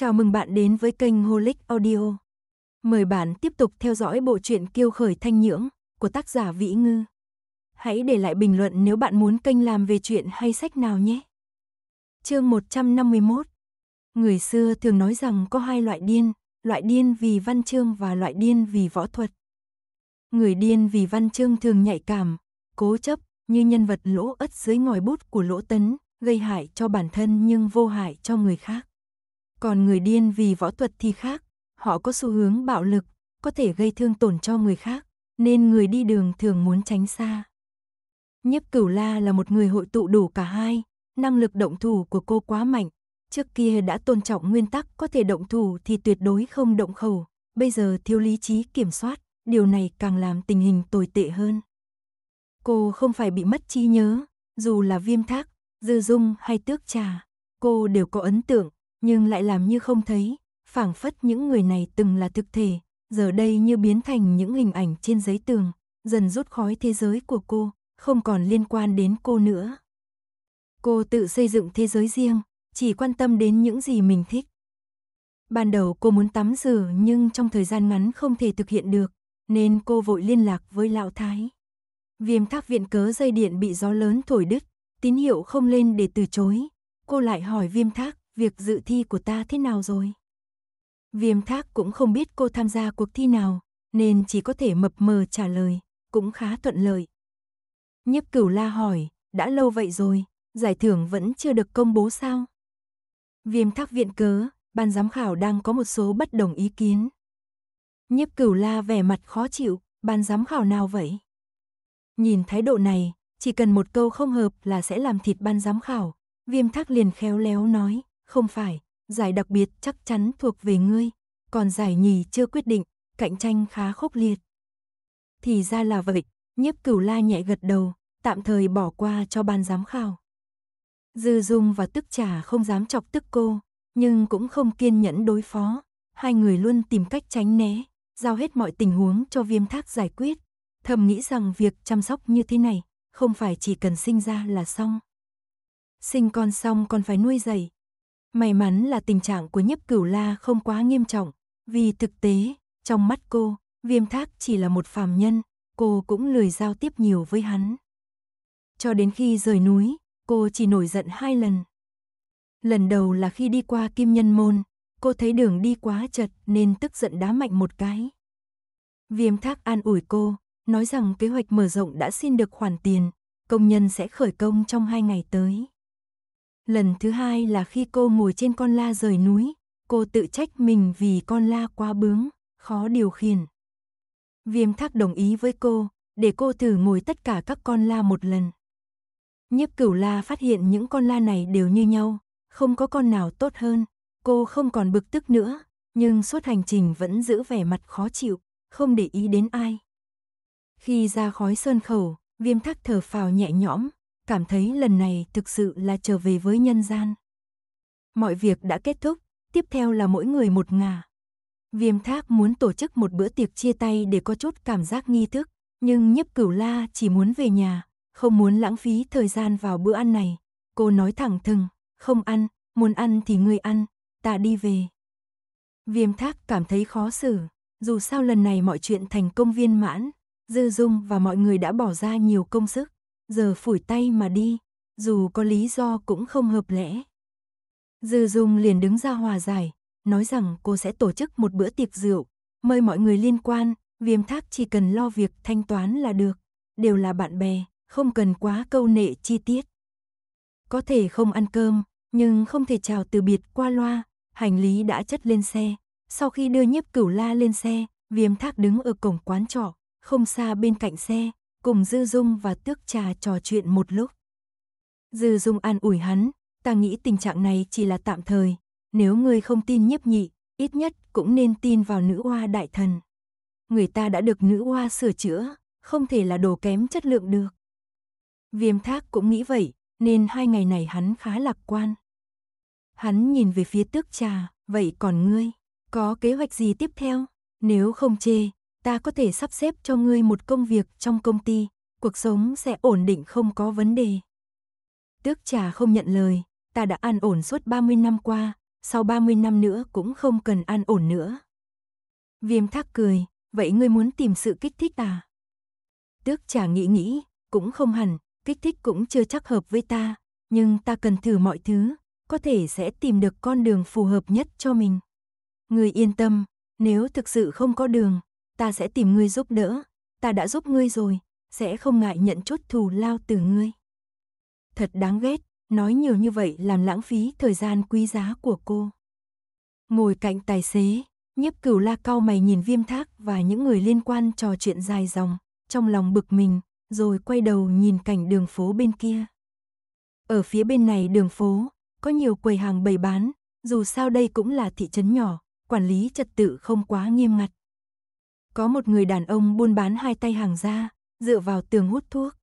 Chào mừng bạn đến với kênh Holic Audio. Mời bạn tiếp tục theo dõi bộ truyện Kiêu khởi thanh nhưỡng của tác giả Vĩ Ngư. Hãy để lại bình luận nếu bạn muốn kênh làm về chuyện hay sách nào nhé. Chương 151. Người xưa thường nói rằng có hai loại điên, loại điên vì văn chương và loại điên vì võ thuật. Người điên vì văn chương thường nhạy cảm, cố chấp như nhân vật lỗ ất dưới ngòi bút của Lỗ Tấn, gây hại cho bản thân nhưng vô hại cho người khác. Còn người điên vì võ thuật thì khác, họ có xu hướng bạo lực, có thể gây thương tổn cho người khác, nên người đi đường thường muốn tránh xa. Nhiếp Cửu La là một người hội tụ đủ cả hai, năng lực động thủ của cô quá mạnh, trước kia đã tôn trọng nguyên tắc có thể động thủ thì tuyệt đối không động khẩu, bây giờ thiếu lý trí kiểm soát, điều này càng làm tình hình tồi tệ hơn. Cô không phải bị mất trí nhớ, dù là viêm thác, dư dung hay tước trà, cô đều có ấn tượng, nhưng lại làm như không thấy, phảng phất những người này từng là thực thể, giờ đây như biến thành những hình ảnh trên giấy tường, dần rút khói thế giới của cô, không còn liên quan đến cô nữa. Cô tự xây dựng thế giới riêng, chỉ quan tâm đến những gì mình thích. Ban đầu cô muốn tắm rửa nhưng trong thời gian ngắn không thể thực hiện được, nên cô vội liên lạc với lão thái. Viêm thác viện cớ dây điện bị gió lớn thổi đứt, tín hiệu không lên để từ chối. Cô lại hỏi viêm thác việc dự thi của ta thế nào rồi? Viêm thác cũng không biết cô tham gia cuộc thi nào, nên chỉ có thể mập mờ trả lời, cũng khá thuận lợi. Nhiếp cửu la hỏi, đã lâu vậy rồi, giải thưởng vẫn chưa được công bố sao? Viêm thác viện cớ, ban giám khảo đang có một số bất đồng ý kiến. Nhiếp cửu la vẻ mặt khó chịu, ban giám khảo nào vậy? Nhìn thái độ này, chỉ cần một câu không hợp là sẽ làm thịt ban giám khảo, viêm thác liền khéo léo nói, không phải, giải đặc biệt chắc chắn thuộc về ngươi, còn giải nhì chưa quyết định, cạnh tranh khá khốc liệt. Thì ra là vậy, nhiếp cửu la nhẹ gật đầu, tạm thời bỏ qua cho ban giám khảo. Dư dung và tức trả không dám chọc tức cô, nhưng cũng không kiên nhẫn đối phó, hai người luôn tìm cách tránh né, giao hết mọi tình huống cho viêm thác giải quyết. Thầm nghĩ rằng việc chăm sóc như thế này, không phải chỉ cần sinh ra là xong. Sinh con xong còn phải nuôi dạy, May mắn là tình trạng của Nhấp cửu la không quá nghiêm trọng, vì thực tế, trong mắt cô, viêm thác chỉ là một phàm nhân, cô cũng lười giao tiếp nhiều với hắn. Cho đến khi rời núi, cô chỉ nổi giận hai lần. Lần đầu là khi đi qua kim nhân môn, cô thấy đường đi quá chật nên tức giận đá mạnh một cái. Viêm thác an ủi cô, nói rằng kế hoạch mở rộng đã xin được khoản tiền, công nhân sẽ khởi công trong hai ngày tới. Lần thứ hai là khi cô ngồi trên con la rời núi, cô tự trách mình vì con la quá bướng, khó điều khiển. Viêm thác đồng ý với cô, để cô thử ngồi tất cả các con la một lần. Nhiếp cửu la phát hiện những con la này đều như nhau, không có con nào tốt hơn, cô không còn bực tức nữa, nhưng suốt hành trình vẫn giữ vẻ mặt khó chịu, không để ý đến ai. Khi ra khói sơn khẩu, viêm thác thở phào nhẹ nhõm, cảm thấy lần này thực sự là trở về với nhân gian. Mọi việc đã kết thúc, tiếp theo là mỗi người một ngả. Viêm thác muốn tổ chức một bữa tiệc chia tay để có chút cảm giác nghi thức, nhưng nhiếp cửu la chỉ muốn về nhà, không muốn lãng phí thời gian vào bữa ăn này. Cô nói thẳng thừng, không ăn, muốn ăn thì ngươi ăn, ta đi về. Viêm thác cảm thấy khó xử, dù sao lần này mọi chuyện thành công viên mãn, dư dung và mọi người đã bỏ ra nhiều công sức giờ phủi tay mà đi, dù có lý do cũng không hợp lẽ. Dư Dung liền đứng ra hòa giải, nói rằng cô sẽ tổ chức một bữa tiệc rượu, mời mọi người liên quan, viêm thác chỉ cần lo việc thanh toán là được, đều là bạn bè, không cần quá câu nệ chi tiết. Có thể không ăn cơm, nhưng không thể chào từ biệt qua loa, hành lý đã chất lên xe. Sau khi đưa nhiếp cửu la lên xe, viêm thác đứng ở cổng quán trọ, không xa bên cạnh xe, cùng Dư Dung và Tước Trà trò chuyện một lúc. Dư Dung an ủi hắn, ta nghĩ tình trạng này chỉ là tạm thời, nếu ngươi không tin nhiếp nhị, ít nhất cũng nên tin vào nữ hoa đại thần. Người ta đã được nữ hoa sửa chữa, không thể là đồ kém chất lượng được. Viêm thác cũng nghĩ vậy, nên hai ngày này hắn khá lạc quan. Hắn nhìn về phía tước trà, vậy còn ngươi, có kế hoạch gì tiếp theo? Nếu không chê, ta có thể sắp xếp cho ngươi một công việc trong công ty, cuộc sống sẽ ổn định không có vấn đề. Tước trà không nhận lời, ta đã an ổn suốt 30 năm qua, sau 30 năm nữa cũng không cần an ổn nữa. Viêm thác cười, vậy ngươi muốn tìm sự kích thích à? Tước trà nghĩ nghĩ, cũng không hẳn, kích thích cũng chưa chắc hợp với ta, nhưng ta cần thử mọi thứ, có thể sẽ tìm được con đường phù hợp nhất cho mình. Ngươi yên tâm, nếu thực sự không có đường, ta sẽ tìm ngươi giúp đỡ, ta đã giúp ngươi rồi, sẽ không ngại nhận chút thù lao từ ngươi. Thật đáng ghét, nói nhiều như vậy làm lãng phí thời gian quý giá của cô. Ngồi cạnh tài xế, nhiếp cửu la cao mày nhìn viêm thác và những người liên quan trò chuyện dài dòng, trong lòng bực mình, rồi quay đầu nhìn cảnh đường phố bên kia. Ở phía bên này đường phố, có nhiều quầy hàng bày bán, dù sao đây cũng là thị trấn nhỏ, quản lý trật tự không quá nghiêm ngặt, có một người đàn ông buôn bán hai tay hàng ra, dựa vào tường hút thuốc.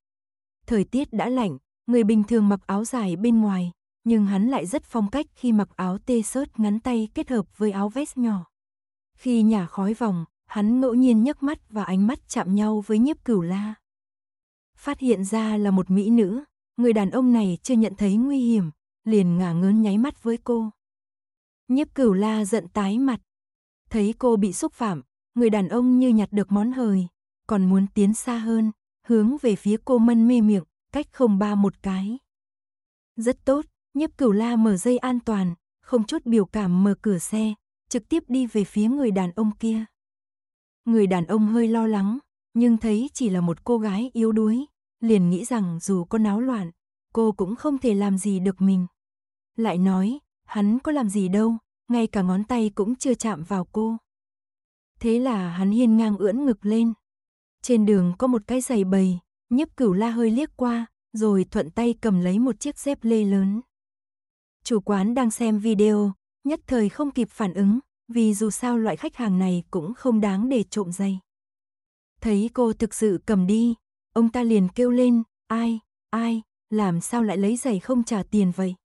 Thời tiết đã lạnh, người bình thường mặc áo dài bên ngoài, nhưng hắn lại rất phong cách khi mặc áo tê sớt ngắn tay kết hợp với áo vest nhỏ. Khi nhà khói vòng, hắn ngẫu nhiên nhấc mắt và ánh mắt chạm nhau với nhiếp cửu la. Phát hiện ra là một mỹ nữ, người đàn ông này chưa nhận thấy nguy hiểm, liền ngả ngớn nháy mắt với cô. Nhiếp cửu la giận tái mặt. Thấy cô bị xúc phạm, người đàn ông như nhặt được món hời, còn muốn tiến xa hơn, hướng về phía cô mân mê miệng, cách không ba một cái. Rất tốt, nhiếp cửu la mở dây an toàn, không chút biểu cảm mở cửa xe, trực tiếp đi về phía người đàn ông kia. Người đàn ông hơi lo lắng, nhưng thấy chỉ là một cô gái yếu đuối, liền nghĩ rằng dù có náo loạn, cô cũng không thể làm gì được mình. Lại nói, hắn có làm gì đâu, ngay cả ngón tay cũng chưa chạm vào cô. Thế là hắn hiên ngang ưỡn ngực lên. Trên đường có một cái giày bầy, nhấp cửu la hơi liếc qua, rồi thuận tay cầm lấy một chiếc dép lê lớn. Chủ quán đang xem video, nhất thời không kịp phản ứng, vì dù sao loại khách hàng này cũng không đáng để trộm giày. Thấy cô thực sự cầm đi, ông ta liền kêu lên, ai, ai, làm sao lại lấy giày không trả tiền vậy?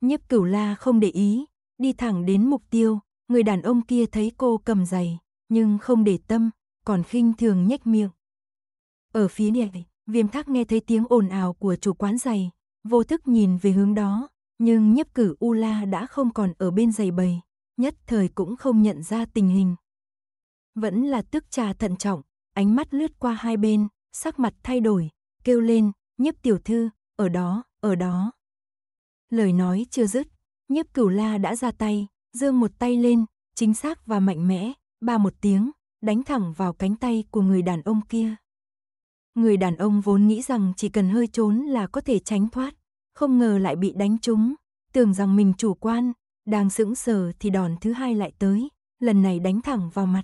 nhấp cửu la không để ý, đi thẳng đến mục tiêu, người đàn ông kia thấy cô cầm giày, nhưng không để tâm, còn khinh thường nhếch miệng. Ở phía địa, viêm thác nghe thấy tiếng ồn ào của chủ quán giày, vô thức nhìn về hướng đó, nhưng Nhấp cử U La đã không còn ở bên giày bầy, nhất thời cũng không nhận ra tình hình. Vẫn là tức trà thận trọng, ánh mắt lướt qua hai bên, sắc mặt thay đổi, kêu lên, Nhấp tiểu thư, ở đó, ở đó. Lời nói chưa dứt, nhiếp cửu la đã ra tay, dương một tay lên, chính xác và mạnh mẽ, ba một tiếng, đánh thẳng vào cánh tay của người đàn ông kia. Người đàn ông vốn nghĩ rằng chỉ cần hơi trốn là có thể tránh thoát, không ngờ lại bị đánh trúng, tưởng rằng mình chủ quan, đang sững sờ thì đòn thứ hai lại tới, lần này đánh thẳng vào mặt.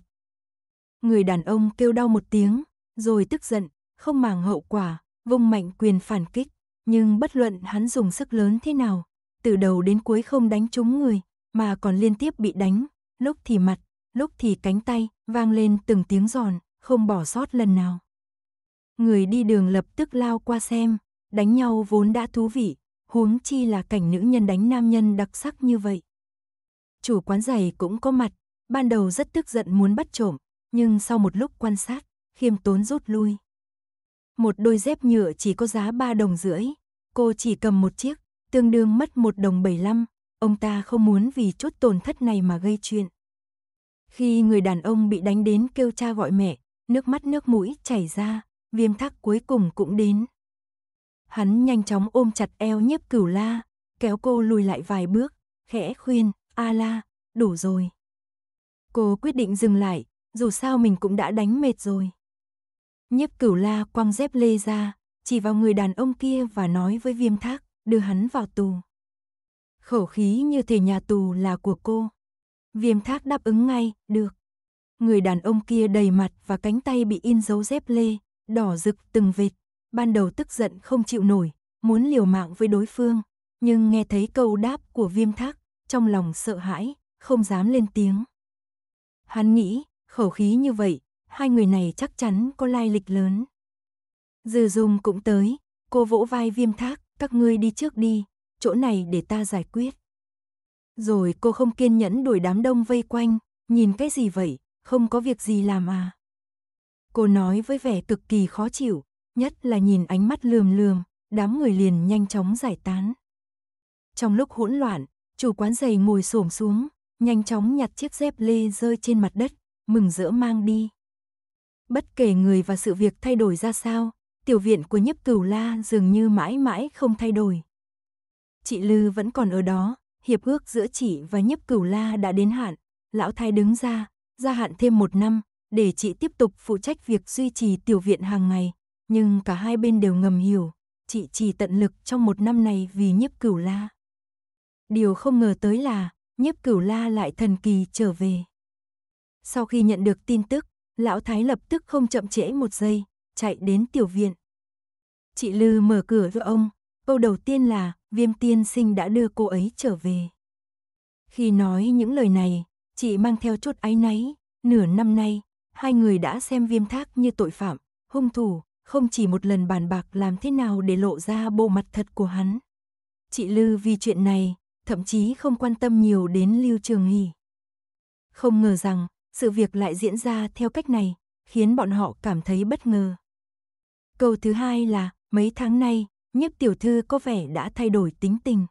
Người đàn ông kêu đau một tiếng, rồi tức giận, không màng hậu quả, vung mạnh quyền phản kích, nhưng bất luận hắn dùng sức lớn thế nào, từ đầu đến cuối không đánh trúng người, mà còn liên tiếp bị đánh, lúc thì mặt, lúc thì cánh tay, vang lên từng tiếng giòn, không bỏ sót lần nào. Người đi đường lập tức lao qua xem, đánh nhau vốn đã thú vị, huống chi là cảnh nữ nhân đánh nam nhân đặc sắc như vậy. Chủ quán giày cũng có mặt, ban đầu rất tức giận muốn bắt trộm, nhưng sau một lúc quan sát, khiêm tốn rút lui. Một đôi dép nhựa chỉ có giá 3 đồng rưỡi, cô chỉ cầm một chiếc, tương đương mất 1 đồng 75, ông ta không muốn vì chút tổn thất này mà gây chuyện. Khi người đàn ông bị đánh đến kêu cha gọi mẹ, nước mắt nước mũi chảy ra, viêm thắc cuối cùng cũng đến. Hắn nhanh chóng ôm chặt eo nhiếp cửu la, kéo cô lùi lại vài bước, khẽ khuyên, a la, đủ rồi. Cô quyết định dừng lại, dù sao mình cũng đã đánh mệt rồi. Nhiếp cửu la quăng dép lê ra, chỉ vào người đàn ông kia và nói với viêm thác, đưa hắn vào tù khẩu khí như thể nhà tù là của cô. Viêm thác đáp ứng ngay, được. Người đàn ông kia đầy mặt và cánh tay bị in dấu dép lê, đỏ rực từng vệt. Ban đầu tức giận không chịu nổi, muốn liều mạng với đối phương. Nhưng nghe thấy câu đáp của viêm thác, trong lòng sợ hãi, không dám lên tiếng. Hắn nghĩ, khẩu khí như vậy, hai người này chắc chắn có lai lịch lớn. Dư Dung cũng tới, cô vỗ vai viêm thác, các ngươi đi trước đi, chỗ này để ta giải quyết. Rồi cô không kiên nhẫn đuổi đám đông vây quanh, nhìn cái gì vậy, không có việc gì làm à. Cô nói với vẻ cực kỳ khó chịu, nhất là nhìn ánh mắt lườm lườm, đám người liền nhanh chóng giải tán. Trong lúc hỗn loạn, chủ quán giày ngồi xổm xuống, nhanh chóng nhặt chiếc dép lê rơi trên mặt đất, mừng rỡ mang đi. Bất kể người và sự việc thay đổi ra sao, tiểu viện của nhiếp cửu la dường như mãi mãi không thay đổi. Chị Lư vẫn còn ở đó, hiệp ước giữa chị và nhấp cửu la đã đến hạn. Lão Thái đứng ra, gia hạn thêm một năm, để chị tiếp tục phụ trách việc duy trì tiểu viện hàng ngày. Nhưng cả hai bên đều ngầm hiểu, chị chỉ tận lực trong một năm này vì nhấp cửu la. Điều không ngờ tới là, nhấp cửu la lại thần kỳ trở về. Sau khi nhận được tin tức, lão Thái lập tức không chậm trễ một giây, chạy đến tiểu viện. Chị Lư mở cửa cho ông, Câu đầu tiên là, viêm tiên sinh đã đưa cô ấy trở về. Khi nói những lời này, chị mang theo chút áy náy, nửa năm nay, hai người đã xem viêm thác như tội phạm, hung thủ, không chỉ một lần bàn bạc làm thế nào để lộ ra bộ mặt thật của hắn. Chị Lư vì chuyện này, thậm chí không quan tâm nhiều đến Lưu Trường Hỷ. Không ngờ rằng, sự việc lại diễn ra theo cách này, khiến bọn họ cảm thấy bất ngờ. Câu thứ hai là, mấy tháng nay, nhiếp tiểu thư có vẻ đã thay đổi tính tình.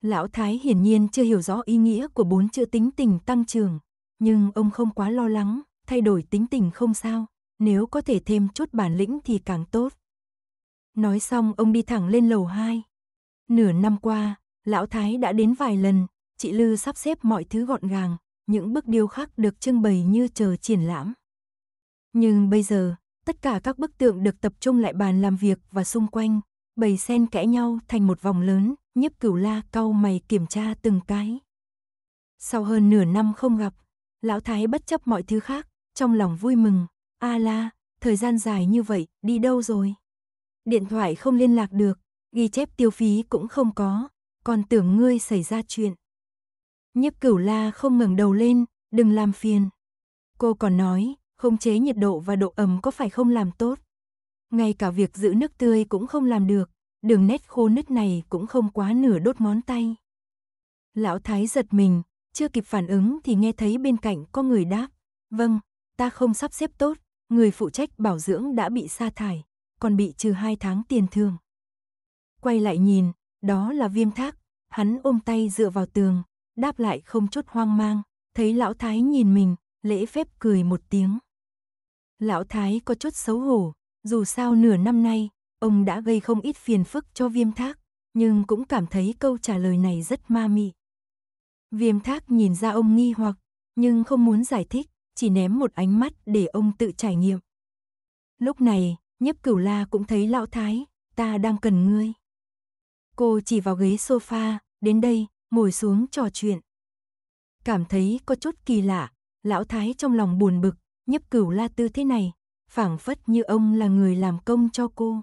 Lão Thái hiển nhiên chưa hiểu rõ ý nghĩa của bốn chữ tính tình tăng trưởng, nhưng ông không quá lo lắng, thay đổi tính tình không sao, nếu có thể thêm chút bản lĩnh thì càng tốt. Nói xong ông đi thẳng lên lầu 2. Nửa năm qua, lão Thái đã đến vài lần, chị Lư sắp xếp mọi thứ gọn gàng, những bức điêu khắc được trưng bày như chờ triển lãm. Nhưng bây giờ, tất cả các bức tượng được tập trung lại bàn làm việc và xung quanh, bầy sen kẽ nhau thành một vòng lớn, nhiếp cửu la cau mày kiểm tra từng cái. Sau hơn nửa năm không gặp, lão thái bất chấp mọi thứ khác, trong lòng vui mừng, a à la, thời gian dài như vậy, đi đâu rồi? Điện thoại không liên lạc được, ghi chép tiêu phí cũng không có, còn tưởng ngươi xảy ra chuyện. Nhiếp cửu la không ngẩng đầu lên, đừng làm phiền. Cô còn nói, không chế nhiệt độ và độ ẩm có phải không làm tốt? ngay cả việc giữ nước tươi cũng không làm được, đường nét khô nứt này cũng không quá nửa đốt ngón tay. Lão Thái giật mình, chưa kịp phản ứng thì nghe thấy bên cạnh có người đáp, vâng, ta không sắp xếp tốt, người phụ trách bảo dưỡng đã bị sa thải, còn bị trừ hai tháng tiền thường. Quay lại nhìn, đó là viêm thác, hắn ôm tay dựa vào tường, đáp lại không chút hoang mang, thấy lão Thái nhìn mình, lễ phép cười một tiếng. Lão Thái có chút xấu hổ, dù sao nửa năm nay, ông đã gây không ít phiền phức cho viêm thác, nhưng cũng cảm thấy câu trả lời này rất ma mị. Viêm thác nhìn ra ông nghi hoặc, nhưng không muốn giải thích, chỉ ném một ánh mắt để ông tự trải nghiệm. Lúc này, Nhấp cửu la cũng thấy lão thái, ta đang cần ngươi. Cô chỉ vào ghế sofa, đến đây, ngồi xuống trò chuyện. Cảm thấy có chút kỳ lạ, lão thái trong lòng buồn bực, Nhấp cửu la tư thế này, phảng phất như ông là người làm công cho cô.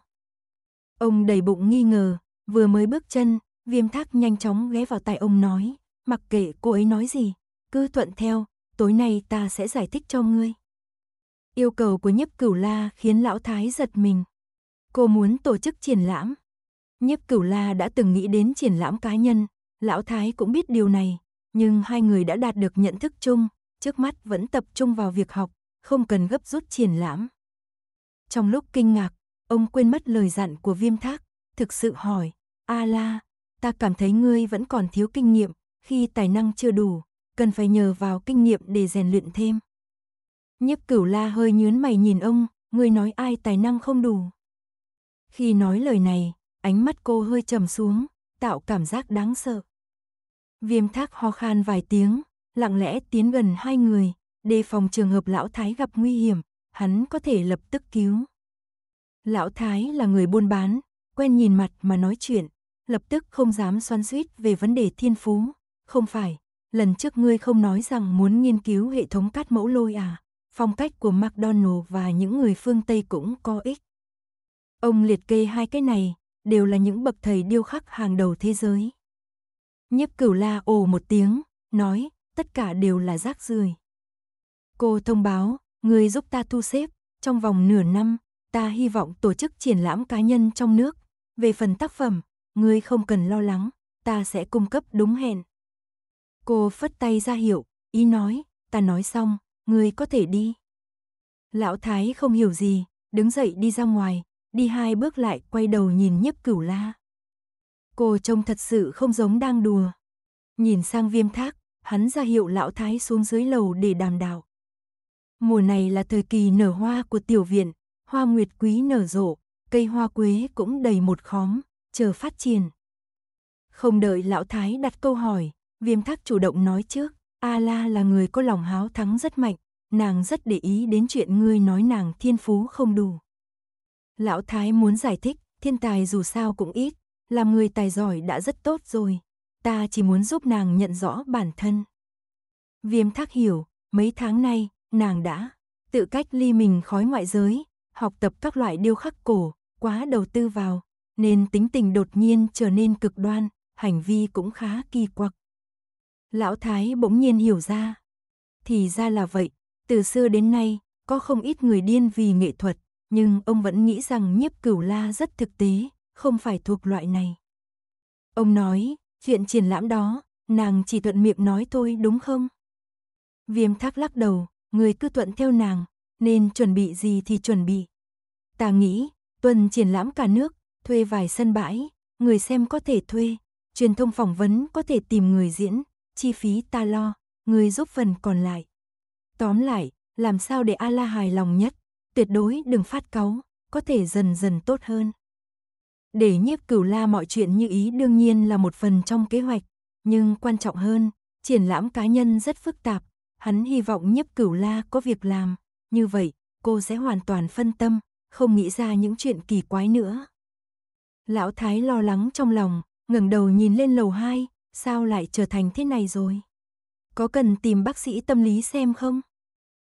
Ông đầy bụng nghi ngờ, vừa mới bước chân, viêm thác nhanh chóng ghé vào tai ông nói, mặc kệ cô ấy nói gì, cứ thuận theo, tối nay ta sẽ giải thích cho ngươi. Yêu cầu của Nhấp cửu la khiến lão thái giật mình. Cô muốn tổ chức triển lãm. Nhấp cửu la đã từng nghĩ đến triển lãm cá nhân, lão thái cũng biết điều này, nhưng hai người đã đạt được nhận thức chung, trước mắt vẫn tập trung vào việc học, không cần gấp rút triển lãm. Trong lúc kinh ngạc, ông quên mất lời dặn của viêm thác, thực sự hỏi, A la, ta cảm thấy ngươi vẫn còn thiếu kinh nghiệm, khi tài năng chưa đủ, cần phải nhờ vào kinh nghiệm để rèn luyện thêm. Nhiếp cửu la hơi nhướn mày nhìn ông, ngươi nói ai tài năng không đủ. Khi nói lời này, ánh mắt cô hơi trầm xuống, tạo cảm giác đáng sợ. Viêm thác ho khan vài tiếng, lặng lẽ tiến gần hai người, đề phòng trường hợp lão thái gặp nguy hiểm, hắn có thể lập tức cứu. Lão Thái là người buôn bán, quen nhìn mặt mà nói chuyện, lập tức không dám xoan suýt về vấn đề thiên phú, không phải, lần trước ngươi không nói rằng muốn nghiên cứu hệ thống cát mẫu lôi à, phong cách của McDonald và những người phương Tây cũng có ích. Ông liệt kê hai cái này, đều là những bậc thầy điêu khắc hàng đầu thế giới. Nhiếp cửu la ồ một tiếng, nói, tất cả đều là rác rưởi. Cô thông báo, người giúp ta thu xếp, trong vòng nửa năm, ta hy vọng tổ chức triển lãm cá nhân trong nước. Về phần tác phẩm, người không cần lo lắng, ta sẽ cung cấp đúng hẹn. Cô phất tay ra hiệu, ý nói, ta nói xong, người có thể đi. Lão Thái không hiểu gì, đứng dậy đi ra ngoài, đi hai bước lại quay đầu nhìn nhấp cửu la. Cô trông thật sự không giống đang đùa. Nhìn sang viêm thác, hắn ra hiệu lão thái xuống dưới lầu để đàm đạo. Mùa này là thời kỳ nở hoa của tiểu viện, hoa nguyệt quý nở rộ, cây hoa quế cũng đầy một khóm, chờ phát triển. Không đợi lão thái đặt câu hỏi, viêm thác chủ động nói trước, A La là người có lòng háo thắng rất mạnh, nàng rất để ý đến chuyện ngươi nói nàng thiên phú không đủ. Lão thái muốn giải thích, thiên tài dù sao cũng ít, làm người tài giỏi đã rất tốt rồi, ta chỉ muốn giúp nàng nhận rõ bản thân. Viêm thác hiểu, mấy tháng nay, nàng đã tự cách ly mình khói ngoại giới, học tập các loại điêu khắc cổ, quá đầu tư vào, nên tính tình đột nhiên trở nên cực đoan, hành vi cũng khá kỳ quặc. Lão Thái bỗng nhiên hiểu ra. Thì ra là vậy, từ xưa đến nay, có không ít người điên vì nghệ thuật, nhưng ông vẫn nghĩ rằng nhiếp cửu la rất thực tế, không phải thuộc loại này. Ông nói, chuyện triển lãm đó, nàng chỉ thuận miệng nói thôi đúng không? Viêm thác lắc đầu, người cứ thuận theo nàng, nên chuẩn bị gì thì chuẩn bị. Ta nghĩ, tuần triển lãm cả nước, thuê vài sân bãi, người xem có thể thuê, truyền thông phỏng vấn có thể tìm người diễn, chi phí ta lo, người giúp phần còn lại. Tóm lại, làm sao để Ala hài lòng nhất, tuyệt đối đừng phát cáu, có thể dần dần tốt hơn. Để nhiếp cửu la mọi chuyện như ý đương nhiên là một phần trong kế hoạch, nhưng quan trọng hơn, triển lãm cá nhân rất phức tạp, Hắn hy vọng nhấp cửu la có việc làm, như vậy cô sẽ hoàn toàn phân tâm, không nghĩ ra những chuyện kỳ quái nữa. Lão Thái lo lắng trong lòng, ngẩng đầu nhìn lên lầu 2, sao lại trở thành thế này rồi? Có cần tìm bác sĩ tâm lý xem không?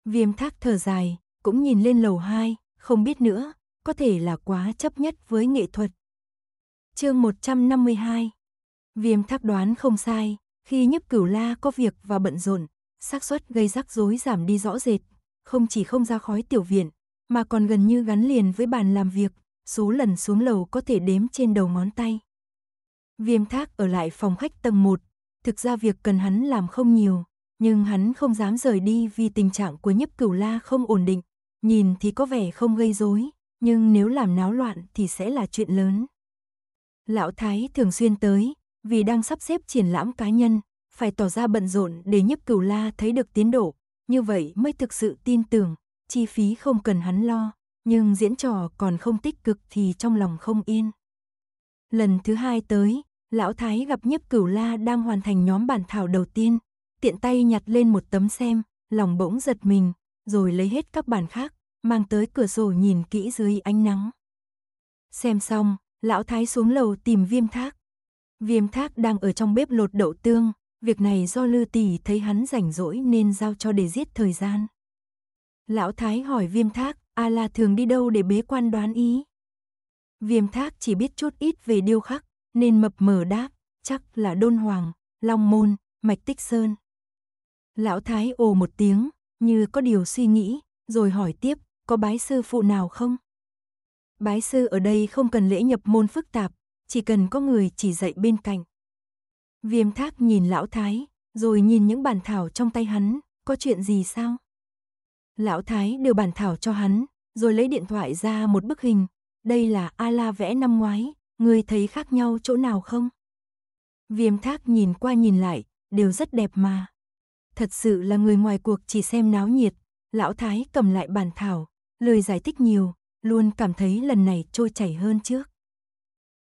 Viêm thác thở dài, cũng nhìn lên lầu 2, không biết nữa, có thể là quá chấp nhất với nghệ thuật. chương 152 Viêm thác đoán không sai, khi nhấp cửu la có việc và bận rộn, xác suất gây rắc rối giảm đi rõ rệt, không chỉ không ra khói tiểu viện, mà còn gần như gắn liền với bàn làm việc, số lần xuống lầu có thể đếm trên đầu ngón tay. Viêm thác ở lại phòng khách tầng 1, thực ra việc cần hắn làm không nhiều, nhưng hắn không dám rời đi vì tình trạng của nhiếp cửu la không ổn định, nhìn thì có vẻ không gây rối, nhưng nếu làm náo loạn thì sẽ là chuyện lớn. Lão Thái thường xuyên tới, vì đang sắp xếp triển lãm cá nhân, phải tỏ ra bận rộn để nhấp cửu la thấy được tiến độ, như vậy mới thực sự tin tưởng, chi phí không cần hắn lo, nhưng diễn trò còn không tích cực thì trong lòng không yên. Lần thứ hai tới, lão thái gặp nhấp cửu la đang hoàn thành nhóm bản thảo đầu tiên, tiện tay nhặt lên một tấm xem, lòng bỗng giật mình, rồi lấy hết các bản khác, mang tới cửa sổ nhìn kỹ dưới ánh nắng. Xem xong, lão thái xuống lầu tìm viêm thác. Viêm thác đang ở trong bếp lột đậu tương, Việc này do Lư Tỷ thấy hắn rảnh rỗi nên giao cho để giết thời gian. Lão Thái hỏi Viêm Thác, A à La thường đi đâu để bế quan đoán ý? Viêm Thác chỉ biết chút ít về điêu khắc, nên mập mờ đáp, chắc là Đôn Hoàng, Long Môn, Mạch Tích Sơn. Lão Thái ồ một tiếng, như có điều suy nghĩ, rồi hỏi tiếp, có bái sư phụ nào không? Bái sư ở đây không cần lễ nhập môn phức tạp, chỉ cần có người chỉ dạy bên cạnh, Viêm thác nhìn lão thái, rồi nhìn những bản thảo trong tay hắn, có chuyện gì sao? Lão thái đưa bản thảo cho hắn, rồi lấy điện thoại ra một bức hình. Đây là A-la vẽ năm ngoái, người thấy khác nhau chỗ nào không? Viêm thác nhìn qua nhìn lại, đều rất đẹp mà. Thật sự là người ngoài cuộc chỉ xem náo nhiệt, lão thái cầm lại bản thảo, lời giải thích nhiều, luôn cảm thấy lần này trôi chảy hơn trước.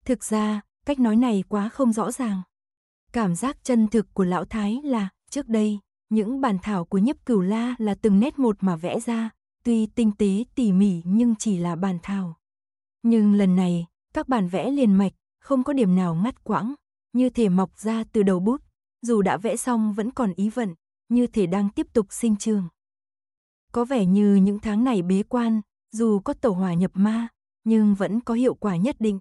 Thực ra, cách nói này quá không rõ ràng. Cảm giác chân thực của lão thái là, trước đây, những bản thảo của nhấp cửu la là từng nét một mà vẽ ra, tuy tinh tế tỉ mỉ nhưng chỉ là bản thảo. Nhưng lần này, các bản vẽ liền mạch, không có điểm nào ngắt quãng, như thể mọc ra từ đầu bút, dù đã vẽ xong vẫn còn ý vận, như thể đang tiếp tục sinh trường. Có vẻ như những tháng này bế quan, dù có tổ hòa nhập ma, nhưng vẫn có hiệu quả nhất định.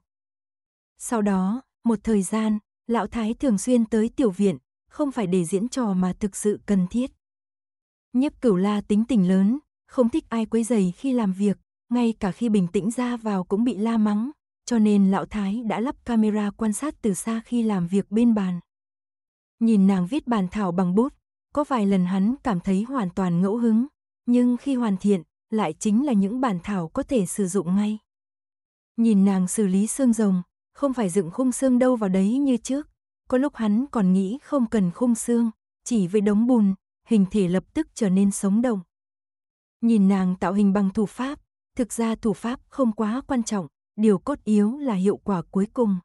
Sau đó, một thời gian, lão thái thường xuyên tới tiểu viện, không phải để diễn trò mà thực sự cần thiết. Nhiếp cửu la tính tình lớn, không thích ai quấy rầy khi làm việc, ngay cả khi bình tĩnh ra vào cũng bị la mắng, cho nên lão thái đã lắp camera quan sát từ xa khi làm việc bên bàn. Nhìn nàng viết bàn thảo bằng bút, có vài lần hắn cảm thấy hoàn toàn ngẫu hứng, nhưng khi hoàn thiện, lại chính là những bàn thảo có thể sử dụng ngay. Nhìn nàng xử lý xương rồng, không phải dựng khung xương đâu vào đấy như trước. Có lúc hắn còn nghĩ không cần khung xương, chỉ với đống bùn, hình thể lập tức trở nên sống động. Nhìn nàng tạo hình bằng thủ pháp, thực ra thủ pháp không quá quan trọng, điều cốt yếu là hiệu quả cuối cùng.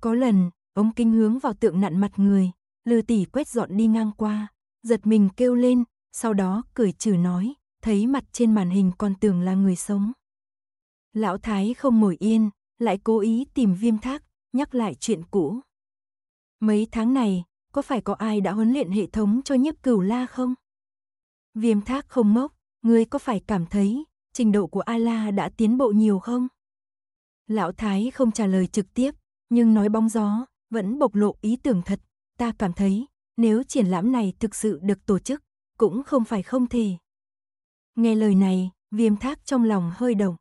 Có lần, ống kính hướng vào tượng nặn mặt người, lư tỉ quét dọn đi ngang qua, giật mình kêu lên, sau đó cười trừ nói, thấy mặt trên màn hình còn tưởng là người sống. Lão Thái không ngồi yên, lại cố ý tìm viêm thác, nhắc lại chuyện cũ. Mấy tháng này, có phải có ai đã huấn luyện hệ thống cho nhiếp cửu la không? Viêm thác không mốc, ngươi có phải cảm thấy trình độ của A-la đã tiến bộ nhiều không? Lão Thái không trả lời trực tiếp, nhưng nói bóng gió, vẫn bộc lộ ý tưởng thật. Ta cảm thấy, nếu triển lãm này thực sự được tổ chức, cũng không phải không thể. Nghe lời này, viêm thác trong lòng hơi động.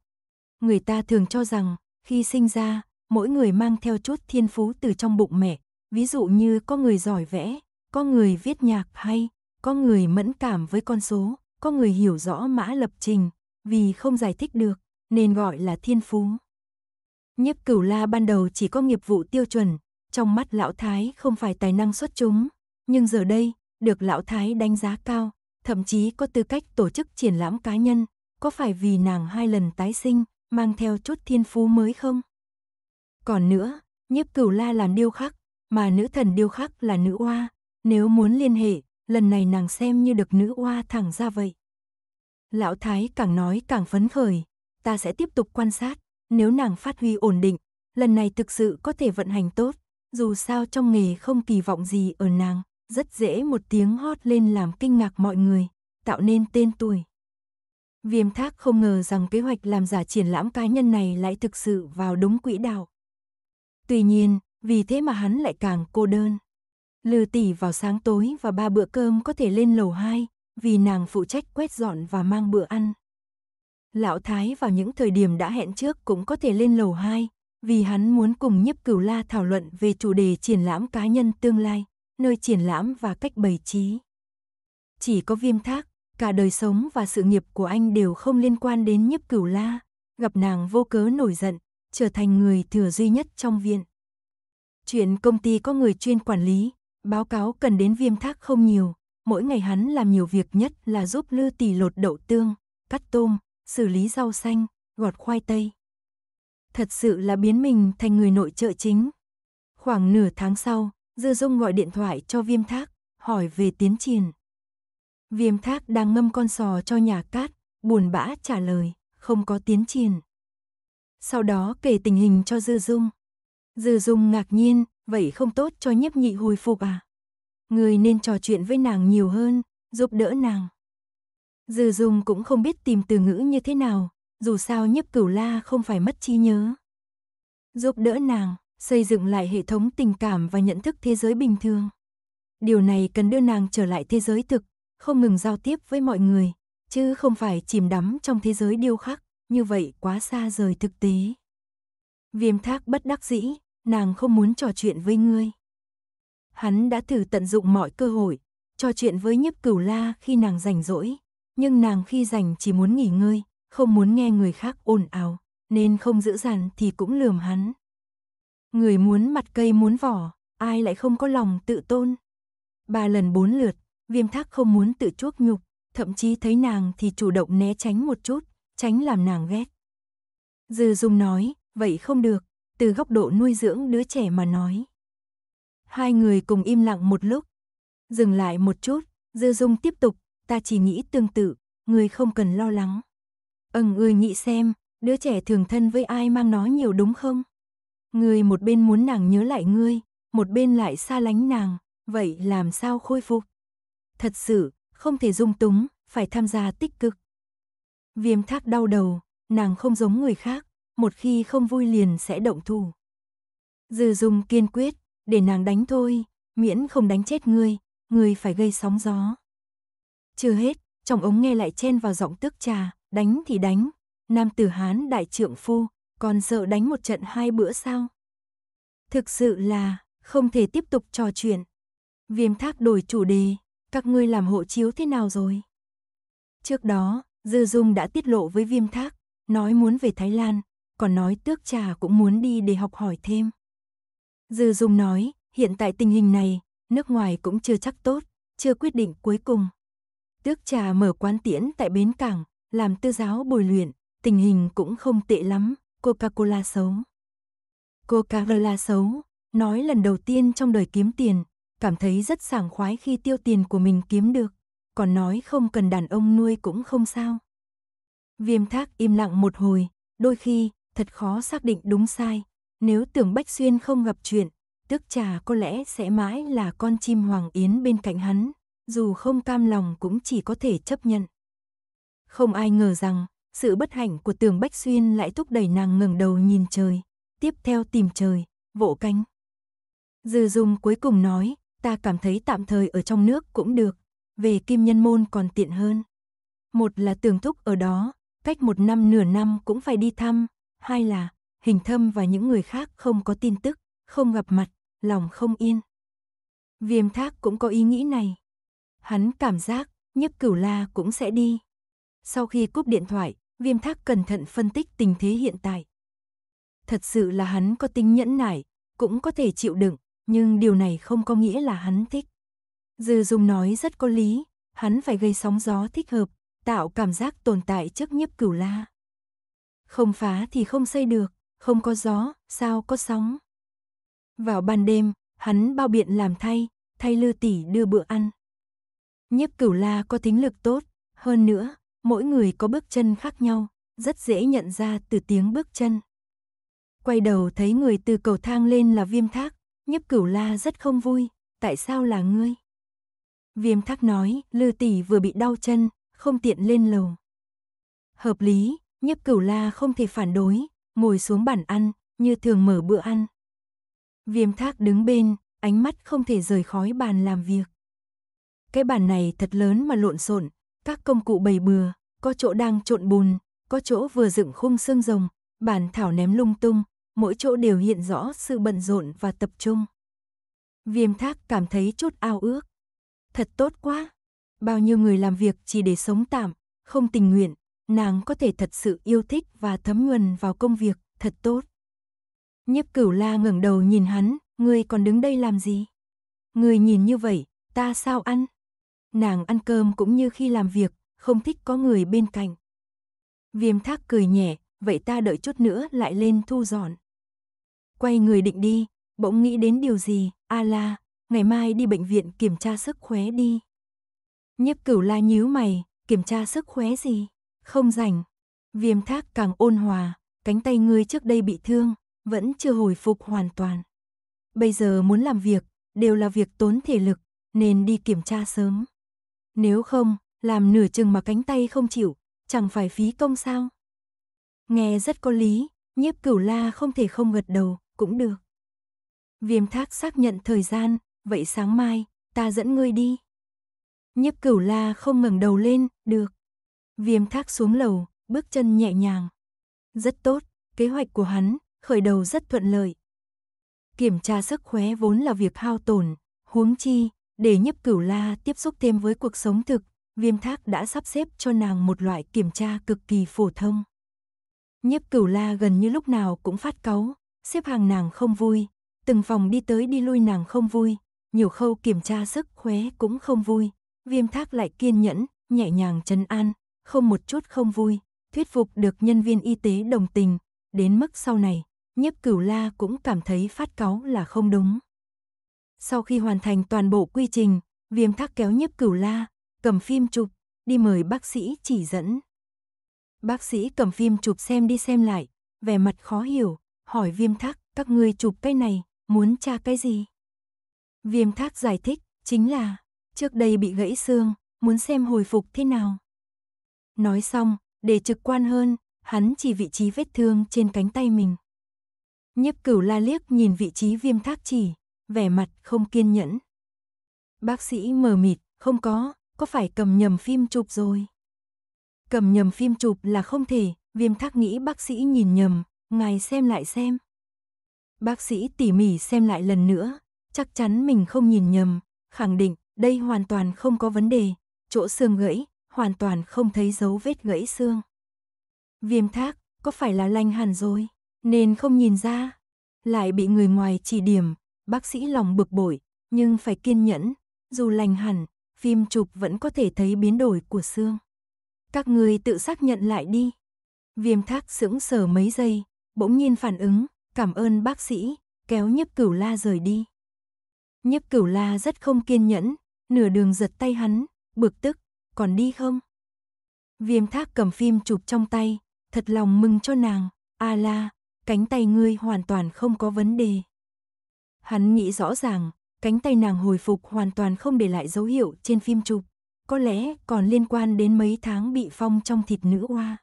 Người ta thường cho rằng, khi sinh ra, mỗi người mang theo chút thiên phú từ trong bụng mẹ, ví dụ như có người giỏi vẽ, có người viết nhạc hay, có người mẫn cảm với con số, có người hiểu rõ mã lập trình, vì không giải thích được, nên gọi là thiên phú. Nhiếp cửu la ban đầu chỉ có nghiệp vụ tiêu chuẩn, trong mắt lão thái không phải tài năng xuất chúng, nhưng giờ đây, được lão thái đánh giá cao, thậm chí có tư cách tổ chức triển lãm cá nhân, có phải vì nàng hai lần tái sinh, mang theo chút thiên phú mới không? Còn nữa, nhiếp cửu la làm điêu khắc, mà nữ thần điêu khắc là nữ oa, nếu muốn liên hệ, lần này nàng xem như được nữ oa thẳng ra vậy. Lão Thái càng nói càng phấn khởi, ta sẽ tiếp tục quan sát, nếu nàng phát huy ổn định, lần này thực sự có thể vận hành tốt, dù sao trong nghề không kỳ vọng gì ở nàng, rất dễ một tiếng hót lên làm kinh ngạc mọi người, tạo nên tên tuổi. Viêm thác không ngờ rằng kế hoạch làm giả triển lãm cá nhân này lại thực sự vào đúng quỹ đạo. Tuy nhiên, vì thế mà hắn lại càng cô đơn. Lư tỷ vào sáng tối và ba bữa cơm có thể lên lầu hai, vì nàng phụ trách quét dọn và mang bữa ăn. Lão Thái vào những thời điểm đã hẹn trước cũng có thể lên lầu hai, vì hắn muốn cùng nhiếp cửu la thảo luận về chủ đề triển lãm cá nhân tương lai, nơi triển lãm và cách bày trí. Chỉ có viêm thác, Cả đời sống và sự nghiệp của anh đều không liên quan đến nhiếp cửu la, gặp nàng vô cớ nổi giận, trở thành người thừa duy nhất trong viện. Chuyện công ty có người chuyên quản lý, báo cáo cần đến viêm thác không nhiều, mỗi ngày hắn làm nhiều việc nhất là giúp lư tỷ lột đậu tương, cắt tôm, xử lý rau xanh, gọt khoai tây. Thật sự là biến mình thành người nội trợ chính. Khoảng nửa tháng sau, Dư Dung gọi điện thoại cho Viêm Thác, hỏi về tiến triển. Viêm thác đang ngâm con sò cho nhà cát, buồn bã trả lời, không có tiến triển. Sau đó kể tình hình cho Dư Dung. Dư Dung ngạc nhiên, vậy không tốt cho nhiếp nhị hồi phục à? Người nên trò chuyện với nàng nhiều hơn, giúp đỡ nàng. Dư Dung cũng không biết tìm từ ngữ như thế nào, dù sao nhiếp cửu la không phải mất trí nhớ. Giúp đỡ nàng, xây dựng lại hệ thống tình cảm và nhận thức thế giới bình thường. Điều này cần đưa nàng trở lại thế giới thực, không ngừng giao tiếp với mọi người, chứ không phải chìm đắm trong thế giới điêu khắc, như vậy quá xa rời thực tế. Viêm thác bất đắc dĩ, nàng không muốn trò chuyện với ngươi. Hắn đã thử tận dụng mọi cơ hội, trò chuyện với nhiếp cửu la khi nàng rảnh rỗi, nhưng nàng khi rảnh chỉ muốn nghỉ ngơi, không muốn nghe người khác ồn ào, nên không giữ dằn thì cũng lườm hắn. Người muốn mặt cây muốn vỏ, ai lại không có lòng tự tôn. Ba lần bốn lượt, Viêm thác không muốn tự chuốc nhục, thậm chí thấy nàng thì chủ động né tránh một chút, tránh làm nàng ghét. Dư Dung nói, vậy không được, từ góc độ nuôi dưỡng đứa trẻ mà nói. Hai người cùng im lặng một lúc. Dừng lại một chút, Dư Dung tiếp tục, ta chỉ nghĩ tương tự, người không cần lo lắng. Ừm người nghĩ xem, đứa trẻ thường thân với ai mang nó nhiều đúng không? Người một bên muốn nàng nhớ lại ngươi, một bên lại xa lánh nàng, vậy làm sao khôi phục? thật sự, không thể dung túng, phải tham gia tích cực. Viêm thác đau đầu, nàng không giống người khác, một khi không vui liền sẽ động thủ. Dư dung kiên quyết, để nàng đánh thôi, miễn không đánh chết ngươi, ngươi phải gây sóng gió. Chưa hết, trong ống nghe lại chen vào giọng tức trà, đánh thì đánh, nam tử Hán đại trượng phu, còn sợ đánh một trận hai bữa sao? Thực sự là, không thể tiếp tục trò chuyện. Viêm thác đổi chủ đề, các ngươi làm hộ chiếu thế nào rồi? Trước đó, Dư Dung đã tiết lộ với Viêm Thác, nói muốn về Thái Lan, còn nói tước trà cũng muốn đi để học hỏi thêm. Dư Dung nói, hiện tại tình hình này, nước ngoài cũng chưa chắc tốt, chưa quyết định cuối cùng. Tước trà mở quán tiễn tại bến cảng, làm tư giáo bồi luyện, tình hình cũng không tệ lắm, Coca-Cola xấu. Coca-Cola xấu, nói lần đầu tiên trong đời kiếm tiền, cảm thấy rất sảng khoái khi tiêu tiền của mình kiếm được, còn nói không cần đàn ông nuôi cũng không sao. Viêm thác im lặng một hồi, đôi khi, thật khó xác định đúng sai, nếu tưởng Bách Xuyên không gặp chuyện, tước trà có lẽ sẽ mãi là con chim hoàng yến bên cạnh hắn, dù không cam lòng cũng chỉ có thể chấp nhận. Không ai ngờ rằng, sự bất hạnh của tường Bách Xuyên lại thúc đẩy nàng ngẩng đầu nhìn trời, tiếp theo tìm trời, vỗ cánh. Dư Dung cuối cùng nói, ta cảm thấy tạm thời ở trong nước cũng được, về kim nhân môn còn tiện hơn. Một là tường thúc ở đó, cách một năm nửa năm cũng phải đi thăm, hai là hình thâm và những người khác không có tin tức, không gặp mặt, lòng không yên. Viêm thác cũng có ý nghĩ này. Hắn cảm giác nhất cửu la cũng sẽ đi. Sau khi cúp điện thoại, viêm thác cẩn thận phân tích tình thế hiện tại. Thật sự là hắn có tính nhẫn nải, cũng có thể chịu đựng, nhưng điều này không có nghĩa là hắn thích. Dư Dung nói rất có lý, hắn phải gây sóng gió thích hợp, tạo cảm giác tồn tại trước nhiếp cửu la. Không phá thì không xây được, không có gió, sao có sóng. Vào ban đêm, hắn bao biện làm thay, thay lư tỷ đưa bữa ăn. Nhiếp cửu la có tính lực tốt, hơn nữa, mỗi người có bước chân khác nhau, rất dễ nhận ra từ tiếng bước chân. Quay đầu thấy người từ cầu thang lên là viêm thác, Nhấp cửu la rất không vui, tại sao là ngươi? Viêm thác nói, lư tỷ vừa bị đau chân, không tiện lên lầu. Hợp lý, Nhấp cửu la không thể phản đối, ngồi xuống bàn ăn, như thường mở bữa ăn. Viêm thác đứng bên, ánh mắt không thể rời khói bàn làm việc. Cái bàn này thật lớn mà lộn xộn, các công cụ bầy bừa, có chỗ đang trộn bùn, có chỗ vừa dựng khung xương rồng, bàn thảo ném lung tung, mỗi chỗ đều hiện rõ sự bận rộn và tập trung. Viêm thác cảm thấy chút ao ước. Thật tốt quá. Bao nhiêu người làm việc chỉ để sống tạm, không tình nguyện, nàng có thể thật sự yêu thích và thấm nhuần vào công việc, thật tốt. Nhiếp cửu la ngẩng đầu nhìn hắn, ngươi còn đứng đây làm gì? Ngươi nhìn như vậy, ta sao ăn? Nàng ăn cơm cũng như khi làm việc, không thích có người bên cạnh. Viêm thác cười nhẹ, vậy ta đợi chút nữa lại lên thu dọn. Quay người định đi, bỗng nghĩ đến điều gì, a la, ngày mai đi bệnh viện kiểm tra sức khỏe đi. Nhiếp cửu la nhíu mày, kiểm tra sức khỏe gì, không rảnh. Viêm thác càng ôn hòa, cánh tay ngươi trước đây bị thương, vẫn chưa hồi phục hoàn toàn. Bây giờ muốn làm việc, đều là việc tốn thể lực, nên đi kiểm tra sớm. Nếu không, làm nửa chừng mà cánh tay không chịu, chẳng phải phí công sao? Nghe rất có lý, nhiếp cửu la không thể không gật đầu, cũng được. Viêm thác xác nhận thời gian, vậy sáng mai, ta dẫn ngươi đi. Nhiếp cửu la không ngẩng đầu lên, được. Viêm thác xuống lầu, bước chân nhẹ nhàng. Rất tốt, kế hoạch của hắn, khởi đầu rất thuận lợi. Kiểm tra sức khỏe vốn là việc hao tổn, huống chi, để nhiếp cửu la tiếp xúc thêm với cuộc sống thực, viêm thác đã sắp xếp cho nàng một loại kiểm tra cực kỳ phổ thông. Nhiếp cửu la gần như lúc nào cũng phát cáu, xếp hàng nàng không vui, từng phòng đi tới đi lui nàng không vui, nhiều khâu kiểm tra sức khỏe cũng không vui, viêm thác lại kiên nhẫn, nhẹ nhàng trấn an, không một chút không vui, thuyết phục được nhân viên y tế đồng tình, đến mức sau này, nhiếp cửu la cũng cảm thấy phát cáu là không đúng. Sau khi hoàn thành toàn bộ quy trình, viêm thác kéo nhiếp cửu la, cầm phim chụp, đi mời bác sĩ chỉ dẫn. Bác sĩ cầm phim chụp xem đi xem lại, vẻ mặt khó hiểu, hỏi viêm thác, các ngươi chụp cái này, muốn tra cái gì? Viêm thác giải thích, chính là, trước đây bị gãy xương, muốn xem hồi phục thế nào. Nói xong, để trực quan hơn, hắn chỉ vị trí vết thương trên cánh tay mình. Nhiếp cửu la liếc nhìn vị trí viêm thác chỉ, vẻ mặt không kiên nhẫn. Bác sĩ mờ mịt, không có, có phải cầm nhầm phim chụp rồi? Cầm nhầm phim chụp là không thể, viêm thác nghĩ bác sĩ nhìn nhầm, ngài xem lại xem. Bác sĩ tỉ mỉ xem lại lần nữa, chắc chắn mình không nhìn nhầm, khẳng định đây hoàn toàn không có vấn đề, chỗ xương gãy, hoàn toàn không thấy dấu vết gãy xương. Viêm thác, có phải là lành hẳn rồi, nên không nhìn ra, lại bị người ngoài chỉ điểm, bác sĩ lòng bực bội, nhưng phải kiên nhẫn, dù lành hẳn, phim chụp vẫn có thể thấy biến đổi của xương. Các người tự xác nhận lại đi. Viêm thác sững sờ mấy giây, bỗng nhiên phản ứng, cảm ơn bác sĩ, kéo nhấp cửu la rời đi. nhấp cửu la rất không kiên nhẫn, nửa đường giật tay hắn, bực tức, còn đi không? Viêm thác cầm phim chụp trong tay, thật lòng mừng cho nàng, a à la, cánh tay ngươi hoàn toàn không có vấn đề. Hắn nghĩ rõ ràng, cánh tay nàng hồi phục hoàn toàn không để lại dấu hiệu trên phim chụp, có lẽ còn liên quan đến mấy tháng bị phong trong thịt nữ hoa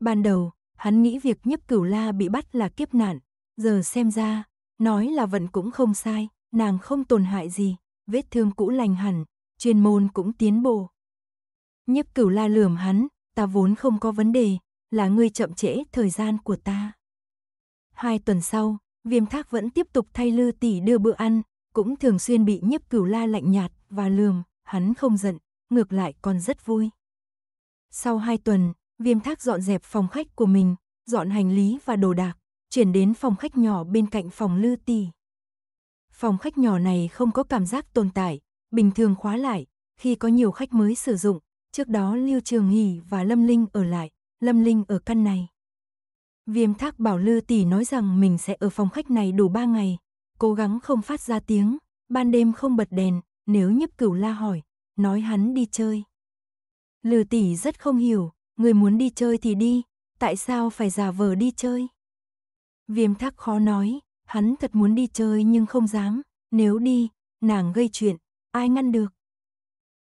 Ban đầu, hắn nghĩ việc nhấp cửu la bị bắt là kiếp nạn, giờ xem ra, nói là vận cũng không sai, nàng không tổn hại gì, vết thương cũ lành hẳn, chuyên môn cũng tiến bộ. nhấp cửu la lườm hắn, ta vốn không có vấn đề, là ngươi chậm trễ thời gian của ta. Hai tuần sau, viêm thác vẫn tiếp tục thay lư tỷ đưa bữa ăn, cũng thường xuyên bị nhấp cửu la lạnh nhạt và lườm, hắn không giận, ngược lại còn rất vui. Sau hai tuần, Viêm Thác dọn dẹp phòng khách của mình, dọn hành lý và đồ đạc, chuyển đến phòng khách nhỏ bên cạnh phòng Lư Tỷ. Phòng khách nhỏ này không có cảm giác tồn tại, bình thường khóa lại, khi có nhiều khách mới sử dụng, trước đó Lưu Trường Hì và Lâm Linh ở lại, Lâm Linh ở căn này. Viêm Thác bảo Lư Tỷ nói rằng mình sẽ ở phòng khách này đủ 3 ngày, cố gắng không phát ra tiếng, ban đêm không bật đèn, nếu nhấp cửu la hỏi, nói hắn đi chơi. Lư Tỷ rất không hiểu, người muốn đi chơi thì đi, tại sao phải giả vờ đi chơi? Viêm thắc khó nói, hắn thật muốn đi chơi nhưng không dám, nếu đi, nàng gây chuyện, ai ngăn được.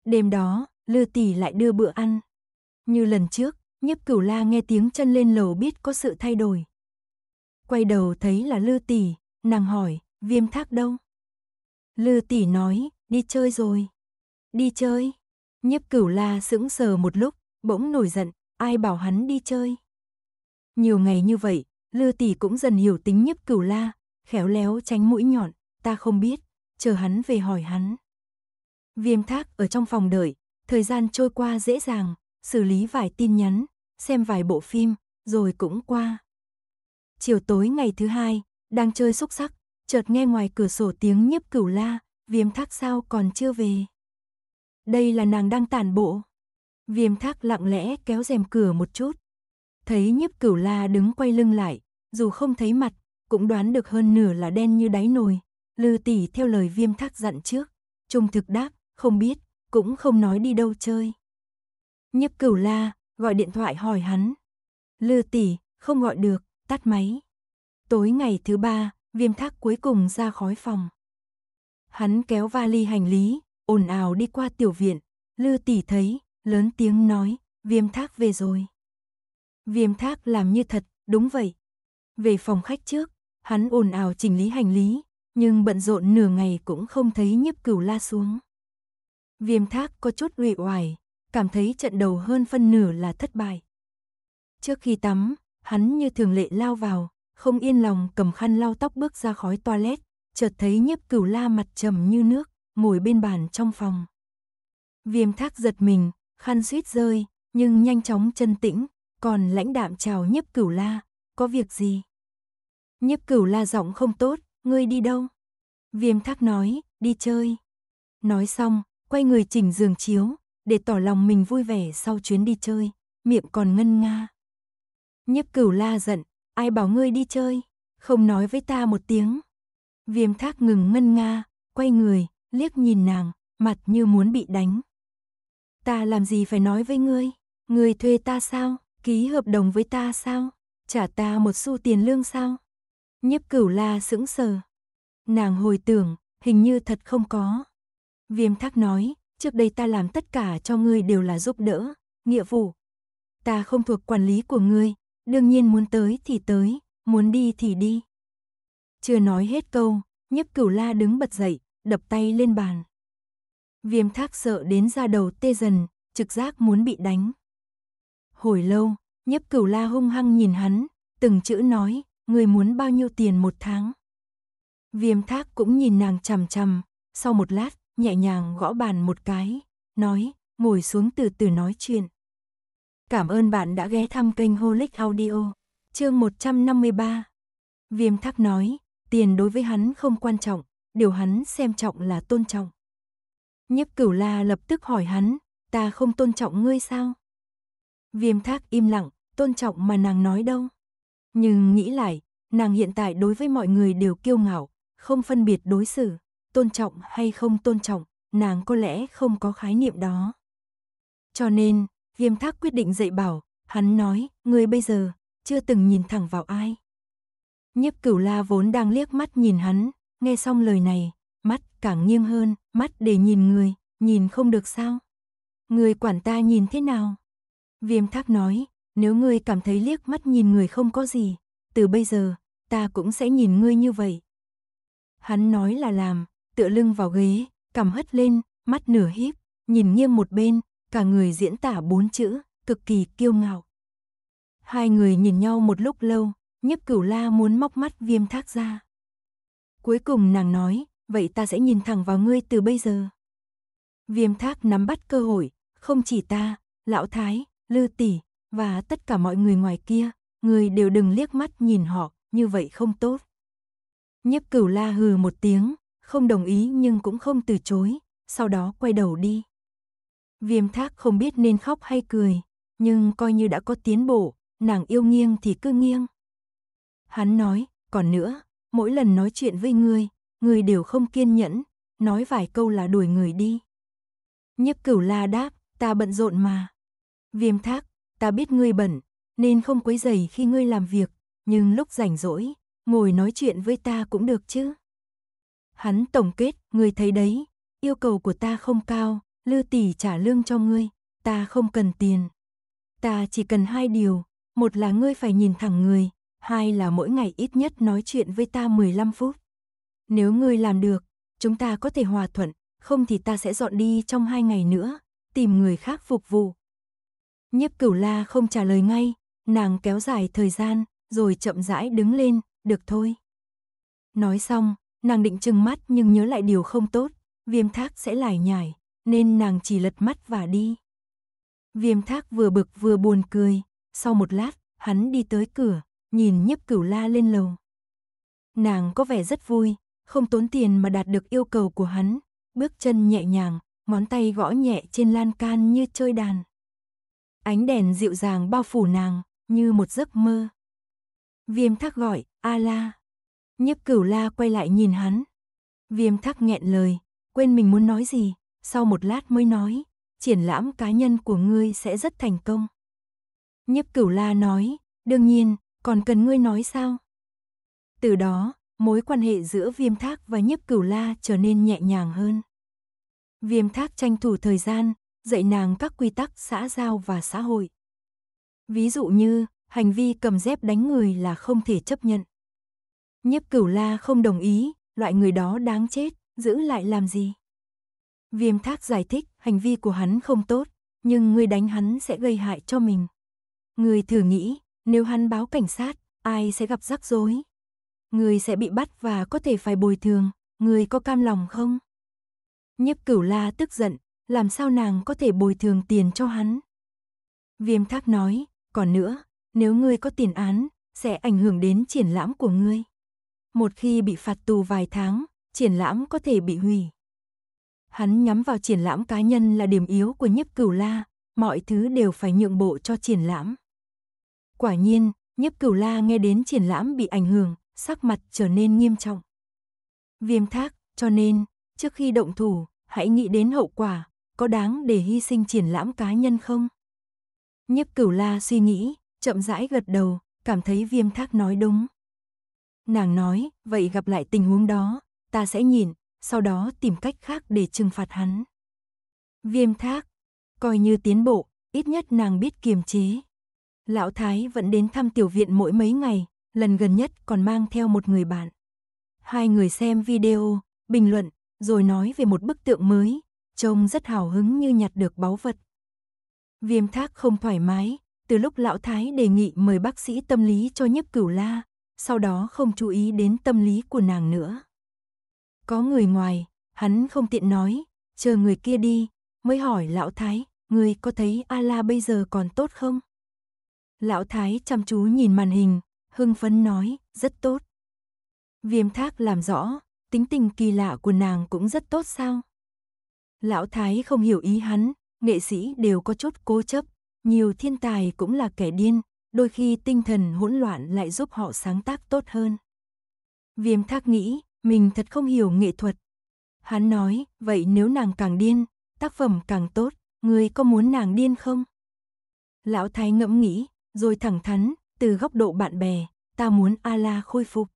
Đêm đó, lư tỷ lại đưa bữa ăn. Như lần trước, nhiếp cửu la nghe tiếng chân lên lầu biết có sự thay đổi. Quay đầu thấy là lư tỷ, nàng hỏi, viêm thác đâu? Lư tỷ nói, đi chơi rồi. Đi chơi. Nhiếp cửu la sững sờ một lúc, bỗng nổi giận, ai bảo hắn đi chơi. Nhiều ngày như vậy, Lư tỷ cũng dần hiểu tính nhiếp cửu la, khéo léo tránh mũi nhọn, ta không biết, chờ hắn về hỏi hắn. Viêm thác ở trong phòng đợi, thời gian trôi qua dễ dàng, xử lý vài tin nhắn, xem vài bộ phim, rồi cũng qua. Chiều tối ngày thứ hai, đang chơi xúc sắc, chợt nghe ngoài cửa sổ tiếng nhiếp cửu la, viêm thác sao còn chưa về. Đây là nàng đang tản bộ. Viêm thác lặng lẽ kéo rèm cửa một chút. Thấy nhiếp cửu la đứng quay lưng lại, dù không thấy mặt, cũng đoán được hơn nửa là đen như đáy nồi. Lư tỷ theo lời viêm thác dặn trước, trung thực đáp, không biết, cũng không nói đi đâu chơi. Nhiếp cửu la, gọi điện thoại hỏi hắn. Lư tỷ, không gọi được, tắt máy. Tối ngày thứ ba, viêm thác cuối cùng ra khói phòng. Hắn kéo vali hành lý, ồn ào đi qua tiểu viện, Lư tỷ thấy, lớn tiếng nói, viêm thác về rồi. Viêm thác làm như thật, đúng vậy. Về phòng khách trước, hắn ồn ào chỉnh lý hành lý, nhưng bận rộn nửa ngày cũng không thấy nhiếp cửu la xuống. Viêm thác có chút uể oải, cảm thấy trận đầu hơn phân nửa là thất bại. Trước khi tắm, hắn như thường lệ lao vào, không yên lòng cầm khăn lau tóc bước ra khói toilet, chợt thấy nhiếp cửu la mặt trầm như nước, ngồi bên bàn trong phòng. Viêm thác giật mình, khăn suýt rơi, nhưng nhanh chóng chân tĩnh, còn lãnh đạm chào Nhấp cửu la, có việc gì? Nhấp cửu la giọng không tốt, ngươi đi đâu? Viêm thác nói, đi chơi. Nói xong, quay người chỉnh giường chiếu, để tỏ lòng mình vui vẻ sau chuyến đi chơi, miệng còn ngân nga. Nhấp cửu la giận, ai bảo ngươi đi chơi, không nói với ta một tiếng. Viêm thác ngừng ngân nga, quay người, liếc nhìn nàng, mặt như muốn bị đánh. Ta làm gì phải nói với ngươi? Ngươi thuê ta sao? Ký hợp đồng với ta sao? Trả ta một xu tiền lương sao? Nhiếp cửu la sững sờ. Nàng hồi tưởng, hình như thật không có. Viêm thác nói, trước đây ta làm tất cả cho ngươi đều là giúp đỡ, nghĩa vụ. Ta không thuộc quản lý của ngươi, đương nhiên muốn tới thì tới, muốn đi thì đi. Chưa nói hết câu, nhiếp cửu la đứng bật dậy, đập tay lên bàn. Viêm thác sợ đến ra đầu tê dần, trực giác muốn bị đánh. Hồi lâu, Nhấp cửu la hung hăng nhìn hắn, từng chữ nói, người muốn bao nhiêu tiền một tháng. Viêm thác cũng nhìn nàng chằm chằm, sau một lát, nhẹ nhàng gõ bàn một cái, nói, ngồi xuống từ từ nói chuyện. Cảm ơn bạn đã ghé thăm kênh Holic Audio, chương 153. Viêm thác nói, tiền đối với hắn không quan trọng, điều hắn xem trọng là tôn trọng. Nhiếp cửu la lập tức hỏi hắn, ta không tôn trọng ngươi sao? Viêm thác im lặng, tôn trọng mà nàng nói đâu. Nhưng nghĩ lại, nàng hiện tại đối với mọi người đều kiêu ngạo, không phân biệt đối xử, tôn trọng hay không tôn trọng, nàng có lẽ không có khái niệm đó. Cho nên, viêm thác quyết định dạy bảo, hắn nói, ngươi bây giờ, chưa từng nhìn thẳng vào ai. Nhiếp cửu la vốn đang liếc mắt nhìn hắn, nghe xong lời này, Mắt càng nghiêng hơn, mắt để nhìn người, nhìn không được sao? Người quản ta nhìn thế nào? Viêm thác nói, nếu ngươi cảm thấy liếc mắt nhìn người không có gì, từ bây giờ, ta cũng sẽ nhìn ngươi như vậy. Hắn nói là làm, tựa lưng vào ghế, cầm hất lên, mắt nửa híp, nhìn nghiêng một bên, cả người diễn tả bốn chữ, cực kỳ kiêu ngạo. Hai người nhìn nhau một lúc lâu, nhấp cửu la muốn móc mắt viêm thác ra. Cuối cùng nàng nói, vậy ta sẽ nhìn thẳng vào ngươi từ bây giờ. Viêm thác nắm bắt cơ hội, không chỉ ta, lão thái, lư tỷ và tất cả mọi người ngoài kia, người đều đừng liếc mắt nhìn họ, như vậy không tốt. Nhiếp cửu la hừ một tiếng, không đồng ý nhưng cũng không từ chối, sau đó quay đầu đi. Viêm thác không biết nên khóc hay cười, nhưng coi như đã có tiến bộ, nàng yêu nghiêng thì cứ nghiêng. Hắn nói, còn nữa, mỗi lần nói chuyện với ngươi, người đều không kiên nhẫn, nói vài câu là đuổi người đi. Nhiếp cửu la đáp, ta bận rộn mà. Viêm thác, ta biết ngươi bẩn, nên không quấy dày khi ngươi làm việc, nhưng lúc rảnh rỗi, ngồi nói chuyện với ta cũng được chứ. Hắn tổng kết, ngươi thấy đấy, yêu cầu của ta không cao, lư tỷ trả lương cho ngươi, ta không cần tiền. Ta chỉ cần hai điều, một là ngươi phải nhìn thẳng người, hai là mỗi ngày ít nhất nói chuyện với ta 15 phút. Nếu ngươi làm được, chúng ta có thể hòa thuận, không thì ta sẽ dọn đi trong hai ngày nữa, tìm người khác phục vụ. Nhiếp cửu la không trả lời ngay, nàng kéo dài thời gian, rồi chậm rãi đứng lên, được thôi. Nói xong, nàng định trừng mắt nhưng nhớ lại điều không tốt, viêm thác sẽ lải nhải, nên nàng chỉ lật mắt và đi. Viêm thác vừa bực vừa buồn cười, sau một lát, hắn đi tới cửa, nhìn nhiếp cửu la lên lầu. Nàng có vẻ rất vui, không tốn tiền mà đạt được yêu cầu của hắn, bước chân nhẹ nhàng, ngón tay gõ nhẹ trên lan can như chơi đàn. Ánh đèn dịu dàng bao phủ nàng, như một giấc mơ. Viêm thác gọi, a la. Nhiếp cửu la quay lại nhìn hắn. Viêm thác nghẹn lời, quên mình muốn nói gì, sau một lát mới nói, triển lãm cá nhân của ngươi sẽ rất thành công. Nhiếp cửu la nói, đương nhiên, còn cần ngươi nói sao? Từ đó, mối quan hệ giữa Viêm Thác và Nhiếp Cửu La trở nên nhẹ nhàng hơn. Viêm Thác tranh thủ thời gian, dạy nàng các quy tắc xã giao và xã hội. Ví dụ như, hành vi cầm dép đánh người là không thể chấp nhận. Nhiếp Cửu La không đồng ý, loại người đó đáng chết, giữ lại làm gì? Viêm Thác giải thích, hành vi của hắn không tốt, nhưng người đánh hắn sẽ gây hại cho mình. Người thử nghĩ, nếu hắn báo cảnh sát, ai sẽ gặp rắc rối? người sẽ bị bắt và có thể phải bồi thường, người có cam lòng không? nhếp cửu la tức giận, làm sao nàng có thể bồi thường tiền cho hắn? Viêm thác nói, còn nữa, nếu ngươi có tiền án, sẽ ảnh hưởng đến triển lãm của ngươi. Một khi bị phạt tù vài tháng, triển lãm có thể bị hủy. Hắn nhắm vào triển lãm cá nhân là điểm yếu của nhếp cửu la, mọi thứ đều phải nhượng bộ cho triển lãm. Quả nhiên, nhếp cửu la nghe đến triển lãm bị ảnh hưởng, sắc mặt trở nên nghiêm trọng. Viêm thác, cho nên, trước khi động thủ, hãy nghĩ đến hậu quả, có đáng để hy sinh triển lãm cá nhân không? Nhiếp cửu la suy nghĩ, chậm rãi gật đầu, cảm thấy viêm thác nói đúng. Nàng nói, vậy gặp lại tình huống đó, ta sẽ nhìn, sau đó tìm cách khác để trừng phạt hắn. Viêm thác, coi như tiến bộ, ít nhất nàng biết kiềm chế. Lão Thái vẫn đến thăm tiểu viện mỗi mấy ngày, lần gần nhất còn mang theo một người bạn. Hai người xem video, bình luận, rồi nói về một bức tượng mới, trông rất hào hứng như nhặt được báu vật. Viêm thác không thoải mái, từ lúc lão thái đề nghị mời bác sĩ tâm lý cho nhấp cửu la, sau đó không chú ý đến tâm lý của nàng nữa. Có người ngoài, hắn không tiện nói, chờ người kia đi, mới hỏi lão thái, người có thấy A-la bây giờ còn tốt không? Lão thái chăm chú nhìn màn hình, hưng phấn nói, rất tốt. Viêm thác làm rõ, tính tình kỳ lạ của nàng cũng rất tốt sao. Lão Thái không hiểu ý hắn, nghệ sĩ đều có chút cố chấp, nhiều thiên tài cũng là kẻ điên, đôi khi tinh thần hỗn loạn lại giúp họ sáng tác tốt hơn. Viêm thác nghĩ, mình thật không hiểu nghệ thuật. Hắn nói, vậy nếu nàng càng điên, tác phẩm càng tốt, người có muốn nàng điên không? Lão Thái ngẫm nghĩ, rồi thẳng thắn, từ góc độ bạn bè, ta muốn Ala khôi phục.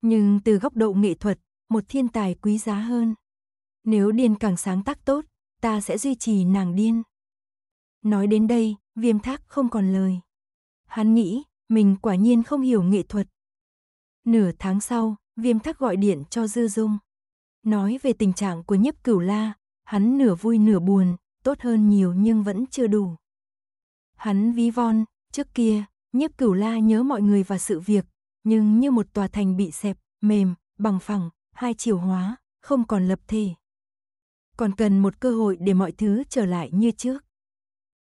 Nhưng từ góc độ nghệ thuật, một thiên tài quý giá hơn. Nếu điên càng sáng tác tốt, ta sẽ duy trì nàng điên. Nói đến đây, viêm thác không còn lời. Hắn nghĩ, mình quả nhiên không hiểu nghệ thuật. Nửa tháng sau, viêm thác gọi điện cho Dư Dung. Nói về tình trạng của nhiếp cửu la, hắn nửa vui nửa buồn, tốt hơn nhiều nhưng vẫn chưa đủ. Hắn ví von, trước kia, Nhiếp cửu la nhớ mọi người và sự việc, nhưng như một tòa thành bị xẹp, mềm, bằng phẳng, hai chiều hóa, không còn lập thể. Còn cần một cơ hội để mọi thứ trở lại như trước.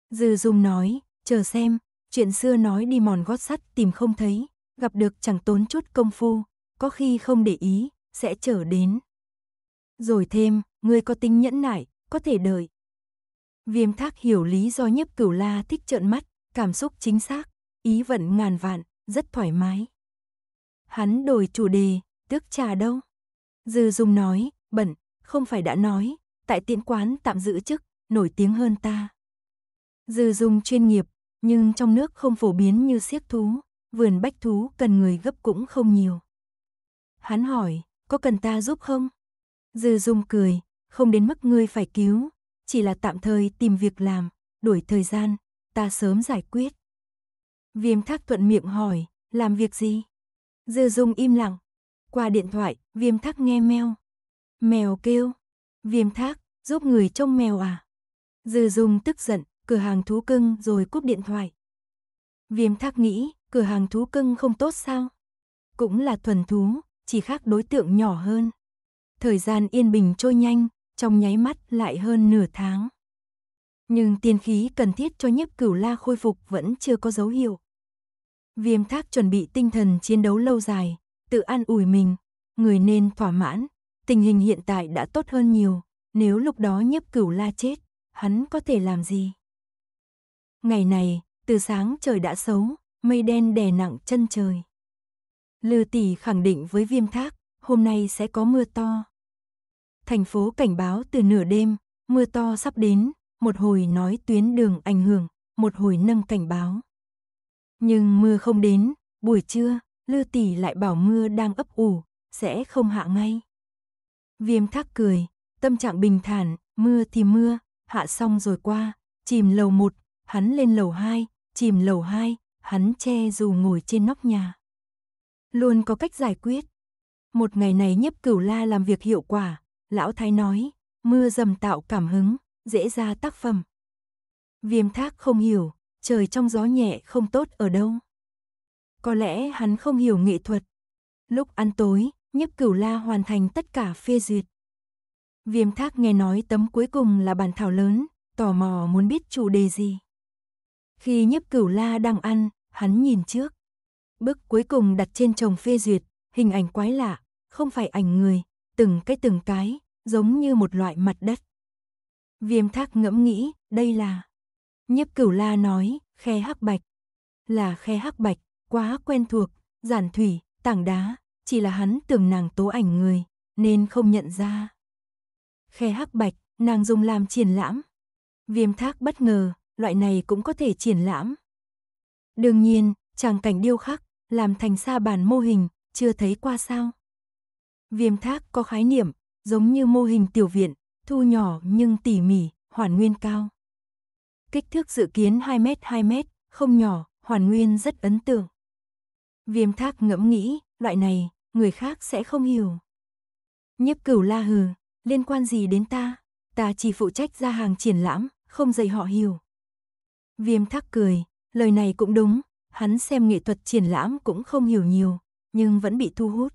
Dư Dung nói, chờ xem, chuyện xưa nói đi mòn gót sắt tìm không thấy, gặp được chẳng tốn chút công phu, có khi không để ý, sẽ trở đến. Rồi thêm, ngươi có tính nhẫn nại, có thể đợi. Viêm thác hiểu lý do nhiếp cửu la thích trợn mắt, cảm xúc chính xác ý vận ngàn vạn, rất thoải mái. Hắn đổi chủ đề, tước trà đâu? Dư Dung nói, bẩn, không phải đã nói, tại tiện quán tạm giữ chức, nổi tiếng hơn ta. Dư Dung chuyên nghiệp, nhưng trong nước không phổ biến như siếc thú, vườn bách thú cần người gấp cũng không nhiều. Hắn hỏi, có cần ta giúp không? Dư Dung cười, không đến mức ngươi phải cứu, chỉ là tạm thời tìm việc làm, đuổi thời gian, ta sớm giải quyết. Viêm thác thuận miệng hỏi, làm việc gì? Dư dung im lặng. Qua điện thoại, viêm thác nghe mèo, Mèo kêu. Viêm thác, giúp người trông mèo à? Dư dung tức giận, cửa hàng thú cưng rồi cúp điện thoại. Viêm thác nghĩ, cửa hàng thú cưng không tốt sao? Cũng là thuần thú, chỉ khác đối tượng nhỏ hơn. Thời gian yên bình trôi nhanh, trong nháy mắt lại hơn nửa tháng. Nhưng tiên khí cần thiết cho nhiếp cửu la khôi phục vẫn chưa có dấu hiệu. Viêm thác chuẩn bị tinh thần chiến đấu lâu dài, tự an ủi mình, người nên thỏa mãn, tình hình hiện tại đã tốt hơn nhiều, nếu lúc đó nhiếp cửu la chết, hắn có thể làm gì? Ngày này, từ sáng trời đã xấu, mây đen đè nặng chân trời. Lư tỷ khẳng định với viêm thác, hôm nay sẽ có mưa to. Thành phố cảnh báo từ nửa đêm, mưa to sắp đến, một hồi nói tuyến đường ảnh hưởng, một hồi nâng cảnh báo. Nhưng mưa không đến, buổi trưa, Lư tỷ lại bảo mưa đang ấp ủ, sẽ không hạ ngay. Viêm thác cười, tâm trạng bình thản, mưa thì mưa, hạ xong rồi qua, chìm lầu một, hắn lên lầu hai, chìm lầu hai, hắn che dù ngồi trên nóc nhà. Luôn có cách giải quyết. Một ngày này nhấp cửu la làm việc hiệu quả, lão thái nói, mưa dầm tạo cảm hứng, dễ ra tác phẩm. Viêm thác không hiểu, trời trong gió nhẹ không tốt ở đâu. Có lẽ hắn không hiểu nghệ thuật. Lúc ăn tối, nhấp cửu la hoàn thành tất cả phê duyệt. Viêm thác nghe nói tấm cuối cùng là bản thảo lớn, tò mò muốn biết chủ đề gì. Khi nhấp cửu la đang ăn, hắn nhìn trước. Bức cuối cùng đặt trên chồng phê duyệt, hình ảnh quái lạ, không phải ảnh người, từng cái từng cái, giống như một loại mặt đất. Viêm thác ngẫm nghĩ, đây là Nhiếp cửu la nói, khe hắc bạch. Là khe hắc bạch, quá quen thuộc, giản thủy, tảng đá, chỉ là hắn tưởng nàng tố ảnh người, nên không nhận ra. Khe hắc bạch, nàng dùng làm triển lãm. Viêm thác bất ngờ, loại này cũng có thể triển lãm. Đương nhiên, chàng cảnh điêu khắc, làm thành sa bàn mô hình, chưa thấy qua sao. Viêm thác có khái niệm, giống như mô hình tiểu viện, thu nhỏ nhưng tỉ mỉ, hoàn nguyên cao kích thước dự kiến 2m 2m, không nhỏ, hoàn nguyên rất ấn tượng. Viêm thác ngẫm nghĩ, loại này, người khác sẽ không hiểu. Nhiếp cửu la hừ, liên quan gì đến ta, ta chỉ phụ trách ra hàng triển lãm, không dạy họ hiểu. Viêm thác cười, lời này cũng đúng, hắn xem nghệ thuật triển lãm cũng không hiểu nhiều, nhưng vẫn bị thu hút.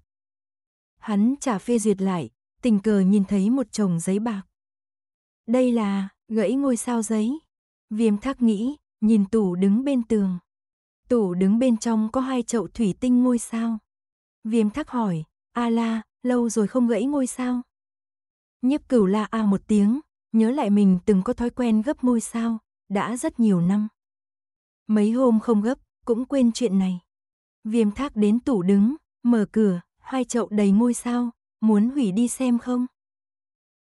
Hắn trả phê duyệt lại, tình cờ nhìn thấy một chồng giấy bạc. Đây là gãy ngôi sao giấy. Viêm thác nghĩ, nhìn tủ đứng bên tường. Tủ đứng bên trong có hai chậu thủy tinh ngôi sao. Viêm thác hỏi, a la, lâu rồi không gãy ngôi sao. Nhếp cửu la a một tiếng, nhớ lại mình từng có thói quen gấp ngôi sao, đã rất nhiều năm. Mấy hôm không gấp, cũng quên chuyện này. Viêm thác đến tủ đứng, mở cửa, hai chậu đầy ngôi sao, muốn hủy đi xem không?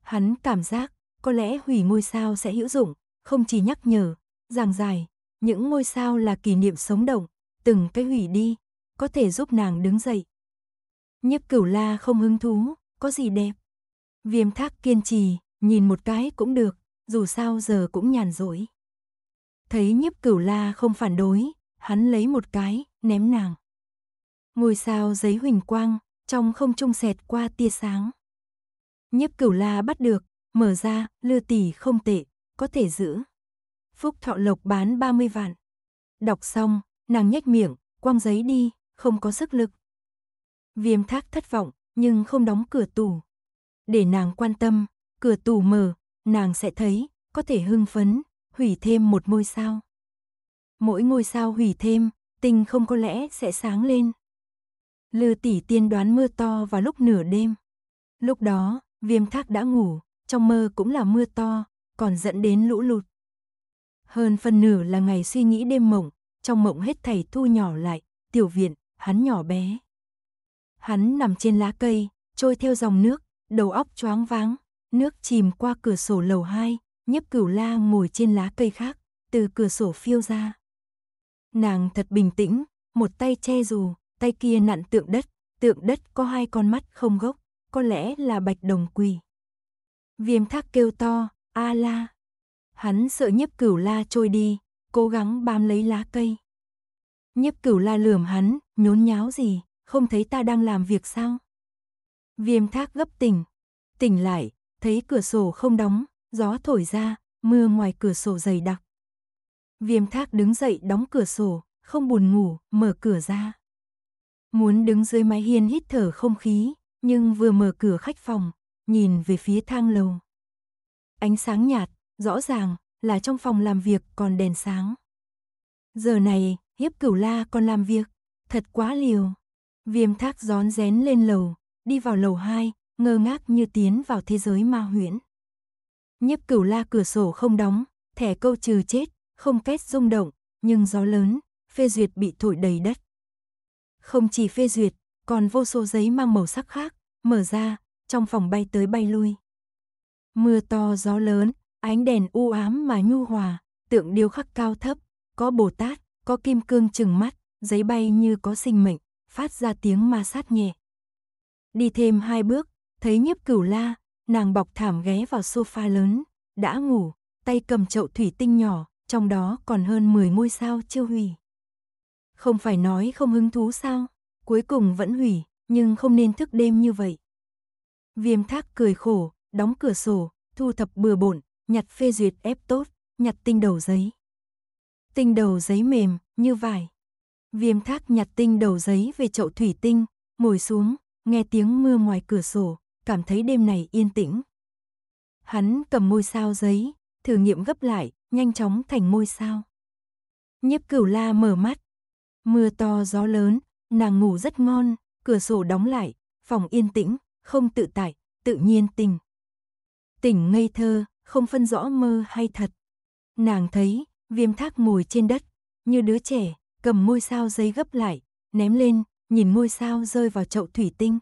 Hắn cảm giác, có lẽ hủy ngôi sao sẽ hữu dụng, không chỉ nhắc nhở, giảng giải, những ngôi sao là kỷ niệm sống động, từng cái hủy đi, có thể giúp nàng đứng dậy. Nhiếp cửu la không hứng thú, có gì đẹp. Viêm thác kiên trì, nhìn một cái cũng được, dù sao giờ cũng nhàn rỗi. Thấy nhiếp cửu la không phản đối, hắn lấy một cái, ném nàng. Ngôi sao giấy huỳnh quang, trong không trung xẹt qua tia sáng. Nhiếp cửu la bắt được, mở ra, lưa tỷ không tệ, có thể giữ. Phúc Thọ Lộc bán 30 vạn. Đọc xong, nàng nhếch miệng, quăng giấy đi, không có sức lực. Viêm thác thất vọng, nhưng không đóng cửa tủ. Để nàng quan tâm, cửa tủ mở, nàng sẽ thấy, có thể hưng phấn, hủy thêm một ngôi sao. Mỗi ngôi sao hủy thêm, tình không có lẽ sẽ sáng lên. Lư tỷ tiên đoán mưa to vào lúc nửa đêm. Lúc đó, viêm thác đã ngủ, trong mơ cũng là mưa to, còn dẫn đến lũ lụt. Hơn phần nửa là ngày suy nghĩ đêm mộng, trong mộng hết thầy thu nhỏ lại, tiểu viện, hắn nhỏ bé. Hắn nằm trên lá cây, trôi theo dòng nước, đầu óc choáng váng, nước chìm qua cửa sổ lầu 2, nhấp cửu la ngồi trên lá cây khác, từ cửa sổ phiêu ra. Nàng thật bình tĩnh, một tay che dù, tay kia nặn tượng đất, tượng đất có hai con mắt không gốc, có lẽ là bạch đồng quỳ. Viêm thác kêu to, A la. Hắn sợ nhấp cửu la trôi đi, cố gắng bám lấy lá cây. Nhấp cửu la lườm hắn, nhốn nháo gì, không thấy ta đang làm việc sao? Viêm thác gấp tỉnh, tỉnh lại, thấy cửa sổ không đóng, gió thổi ra, mưa ngoài cửa sổ dày đặc. Viêm thác đứng dậy đóng cửa sổ, không buồn ngủ, mở cửa ra. Muốn đứng dưới mái hiên hít thở không khí, nhưng vừa mở cửa khách phòng, nhìn về phía thang lầu, Ánh sáng nhạt, rõ ràng, là trong phòng làm việc còn đèn sáng. Giờ này, hiếp cửu la còn làm việc, thật quá liều. Viêm thác gión rén lên lầu, đi vào lầu 2, ngơ ngác như tiến vào thế giới ma huyễn. Nhiếp cửu la cửa sổ không đóng, thẻ câu trừ chết, không kết rung động, nhưng gió lớn, phê duyệt bị thổi đầy đất. Không chỉ phê duyệt, còn vô số giấy mang màu sắc khác, mở ra, trong phòng bay tới bay lui. Mưa to gió lớn, ánh đèn u ám mà nhu hòa, tượng điêu khắc cao thấp, có Bồ Tát, có kim cương chừng mắt, giấy bay như có sinh mệnh, phát ra tiếng ma sát nhẹ. Đi thêm hai bước, thấy nhiếp cửu la, nàng bọc thảm ghé vào sofa lớn, đã ngủ, tay cầm chậu thủy tinh nhỏ, trong đó còn hơn 10 ngôi sao chưa hủy. Không phải nói không hứng thú sao, cuối cùng vẫn hủy, nhưng không nên thức đêm như vậy. Viêm thác cười khổ, đóng cửa sổ, thu thập bừa bộn nhặt phê duyệt ép tốt, nhặt tinh đầu giấy. Tinh đầu giấy mềm, như vải. Viêm thác nhặt tinh đầu giấy về chậu thủy tinh, ngồi xuống, nghe tiếng mưa ngoài cửa sổ, cảm thấy đêm này yên tĩnh. Hắn cầm môi sao giấy, thử nghiệm gấp lại, nhanh chóng thành môi sao. Nhiếp cửu la mở mắt. Mưa to gió lớn, nàng ngủ rất ngon, cửa sổ đóng lại, phòng yên tĩnh, không tự tại, tự nhiên tình tỉnh ngây thơ, không phân rõ mơ hay thật. Nàng thấy, viêm thác ngồi trên đất, như đứa trẻ, cầm môi sao giấy gấp lại, ném lên, nhìn môi sao rơi vào chậu thủy tinh.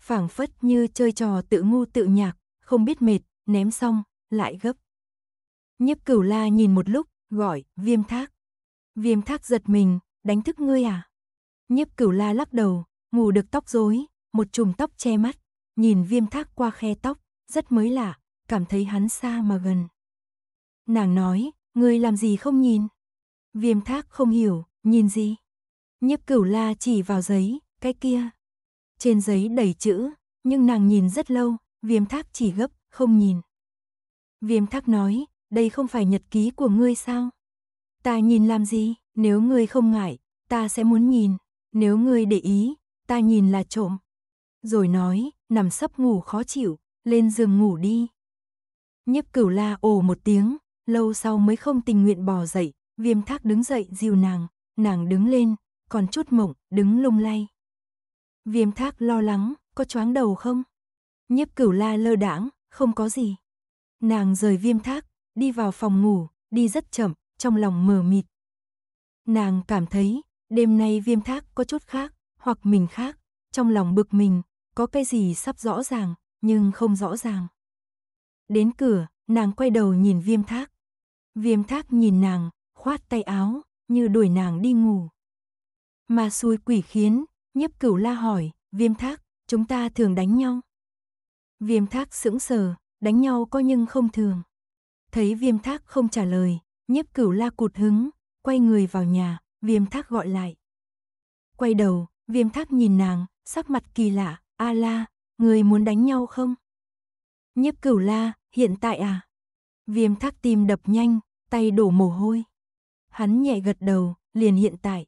phảng phất như chơi trò tự ngu tự nhạc, không biết mệt, ném xong, lại gấp. Nhiếp cửu la nhìn một lúc, gọi, viêm thác. Viêm thác giật mình, đánh thức ngươi à? Nhiếp cửu la lắc đầu, ngủ được tóc rối, một chùm tóc che mắt, nhìn viêm thác qua khe tóc, rất mới lạ, cảm thấy hắn xa mà gần. Nàng nói, ngươi làm gì không nhìn? Viêm thác không hiểu, nhìn gì? Nhiếp cửu la chỉ vào giấy, cái kia. Trên giấy đầy chữ, nhưng nàng nhìn rất lâu, viêm thác chỉ gấp, không nhìn. Viêm thác nói, đây không phải nhật ký của ngươi sao? Ta nhìn làm gì, nếu ngươi không ngại, ta sẽ muốn nhìn, nếu ngươi để ý, ta nhìn là trộm. Rồi nói, nằm sấp ngủ khó chịu, lên giường ngủ đi. Nhếp cửu la ồ một tiếng, lâu sau mới không tình nguyện bò dậy, viêm thác đứng dậy dìu nàng, nàng đứng lên, còn chút mộng, đứng lung lay. Viêm thác lo lắng, có choáng đầu không? Nhếp cửu la lơ đãng, không có gì. Nàng rời viêm thác, đi vào phòng ngủ, đi rất chậm, trong lòng mờ mịt. Nàng cảm thấy, đêm nay viêm thác có chút khác, hoặc mình khác, trong lòng bực mình, có cái gì sắp rõ ràng, nhưng không rõ ràng. Đến cửa, nàng quay đầu nhìn viêm thác. Viêm thác nhìn nàng, khoát tay áo, như đuổi nàng đi ngủ. Mà xui quỷ khiến, Nhấp cửu la hỏi, viêm thác, chúng ta thường đánh nhau. Viêm thác sững sờ, đánh nhau có nhưng không thường. Thấy viêm thác không trả lời, Nhấp cửu la cụt hứng, quay người vào nhà, viêm thác gọi lại. Quay đầu, viêm thác nhìn nàng, sắc mặt kỳ lạ, a la, Người muốn đánh nhau không? Nhiếp cửu la, hiện tại à? Viêm thác tim đập nhanh, tay đổ mồ hôi. Hắn nhẹ gật đầu, liền hiện tại.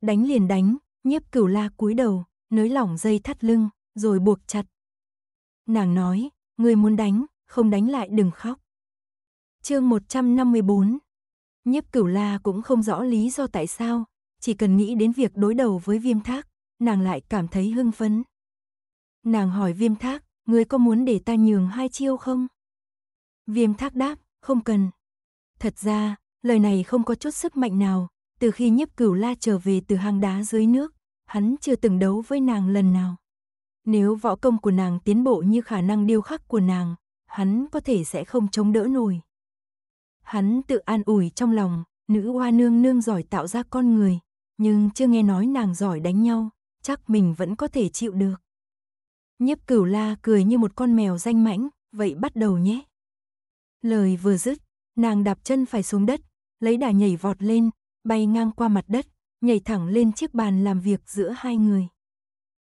Đánh liền đánh, nhiếp cửu la cúi đầu, nới lỏng dây thắt lưng, rồi buộc chặt. Nàng nói, người muốn đánh, không đánh lại đừng khóc. chương 154 Nhiếp cửu la cũng không rõ lý do tại sao, chỉ cần nghĩ đến việc đối đầu với viêm thác, nàng lại cảm thấy hưng phấn. Nàng hỏi viêm thác, ngươi có muốn để ta nhường hai chiêu không? Viêm thác đáp, không cần. Thật ra, lời này không có chút sức mạnh nào, từ khi nhiếp cửu la trở về từ hang đá dưới nước, hắn chưa từng đấu với nàng lần nào. Nếu võ công của nàng tiến bộ như khả năng điêu khắc của nàng, hắn có thể sẽ không chống đỡ nổi. Hắn tự an ủi trong lòng, nữ hoa nương nương giỏi tạo ra con người, nhưng chưa nghe nói nàng giỏi đánh nhau, chắc mình vẫn có thể chịu được. Nhiếp cửu la cười như một con mèo danh mãnh, vậy bắt đầu nhé. Lời vừa dứt, nàng đạp chân phải xuống đất, lấy đà nhảy vọt lên, bay ngang qua mặt đất, nhảy thẳng lên chiếc bàn làm việc giữa hai người.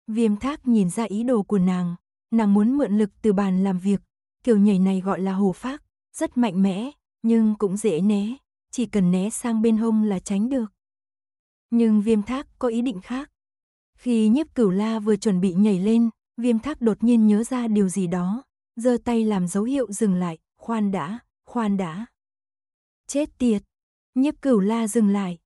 Viêm thác nhìn ra ý đồ của nàng, nàng muốn mượn lực từ bàn làm việc, kiểu nhảy này gọi là hồ phác, rất mạnh mẽ, nhưng cũng dễ né, chỉ cần né sang bên hông là tránh được. Nhưng viêm thác có ý định khác. Khi nhiếp cửu la vừa chuẩn bị nhảy lên, Viêm thác đột nhiên nhớ ra điều gì đó, giơ tay làm dấu hiệu dừng lại, khoan đã, khoan đã. Chết tiệt! Nhiếp cửu la dừng lại.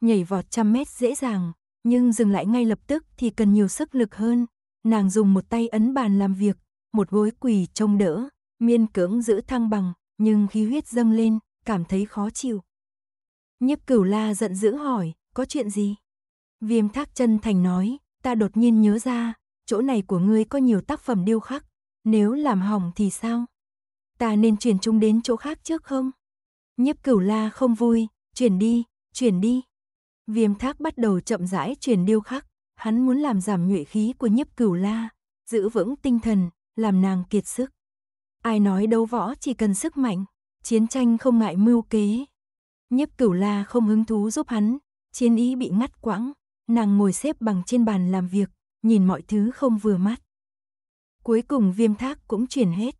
Nhảy vọt trăm mét dễ dàng, nhưng dừng lại ngay lập tức thì cần nhiều sức lực hơn. Nàng dùng một tay ấn bàn làm việc, một gối quỳ trông đỡ, miên cưỡng giữ thăng bằng, nhưng khí huyết dâng lên, cảm thấy khó chịu. Nhiếp cửu la giận dữ hỏi, có chuyện gì? Viêm thác chân thành nói, ta đột nhiên nhớ ra, chỗ này của ngươi có nhiều tác phẩm điêu khắc, nếu làm hỏng thì sao? Ta nên chuyển chúng đến chỗ khác trước không? Nhiếp cửu la không vui, chuyển đi, chuyển đi. Viêm thác bắt đầu chậm rãi chuyển điêu khắc, hắn muốn làm giảm nhuệ khí của nhiếp cửu la, giữ vững tinh thần, làm nàng kiệt sức. Ai nói đấu võ chỉ cần sức mạnh, chiến tranh không ngại mưu kế. Nhiếp cửu la không hứng thú giúp hắn, chiến ý bị ngắt quãng, nàng ngồi xếp bằng trên bàn làm việc, nhìn mọi thứ không vừa mắt. Cuối cùng viêm thác cũng chuyển hết.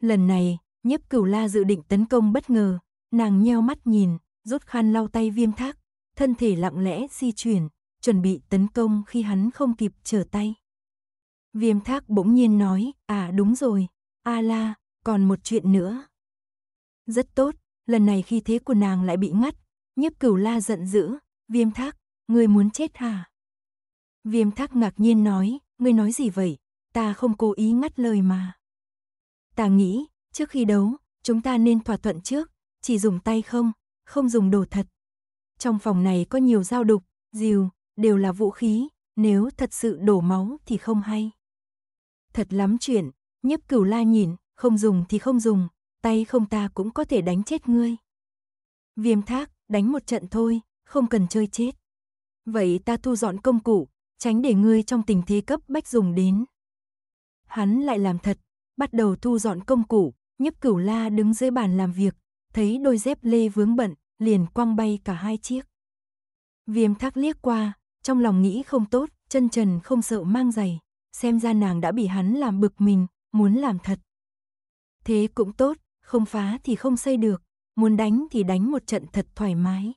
Lần này, nhiếp cửu la dự định tấn công bất ngờ, nàng nheo mắt nhìn, rút khăn lau tay viêm thác, thân thể lặng lẽ di chuyển, chuẩn bị tấn công khi hắn không kịp trở tay. Viêm thác bỗng nhiên nói, à đúng rồi, a la, còn một chuyện nữa. Rất tốt, lần này khi thế của nàng lại bị ngắt, nhiếp cửu la giận dữ, viêm thác, người muốn chết hả? Viêm thác ngạc nhiên nói, ngươi nói gì vậy? Ta không cố ý ngắt lời mà. Ta nghĩ, trước khi đấu, chúng ta nên thỏa thuận trước, chỉ dùng tay không, không dùng đồ thật. Trong phòng này có nhiều dao đục, rìu, đều là vũ khí, nếu thật sự đổ máu thì không hay. Thật lắm chuyện, Nhấp cửu la nhìn, không dùng thì không dùng, tay không ta cũng có thể đánh chết ngươi. Viêm thác, đánh một trận thôi, không cần chơi chết. Vậy ta thu dọn công cụ, tránh để ngươi trong tình thế cấp bách dùng đến. Hắn lại làm thật, bắt đầu thu dọn công cụ, nhấp cửu la đứng dưới bàn làm việc, thấy đôi dép lê vướng bận, liền quăng bay cả hai chiếc. Viêm thác liếc qua, trong lòng nghĩ không tốt, chân trần không sợ mang giày, xem ra nàng đã bị hắn làm bực mình, muốn làm thật. Thế cũng tốt, không phá thì không xây được, muốn đánh thì đánh một trận thật thoải mái.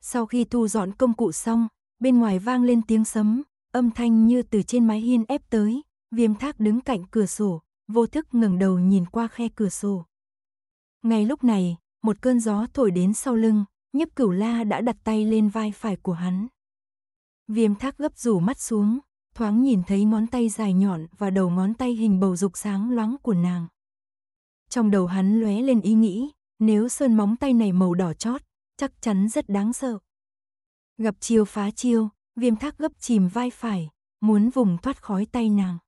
Sau khi thu dọn công cụ xong, bên ngoài vang lên tiếng sấm, âm thanh như từ trên mái hiên ép tới, viêm thác đứng cạnh cửa sổ, vô thức ngẩng đầu nhìn qua khe cửa sổ. Ngay lúc này, một cơn gió thổi đến sau lưng, nhấp cửu la đã đặt tay lên vai phải của hắn. Viêm thác gấp rủ mắt xuống, thoáng nhìn thấy ngón tay dài nhọn và đầu ngón tay hình bầu dục sáng loáng của nàng. Trong đầu hắn lóe lên ý nghĩ, nếu sơn móng tay này màu đỏ chót, chắc chắn rất đáng sợ. Gặp chiêu phá chiêu, viêm thác gấp chìm vai phải, muốn vùng thoát khói tay nàng.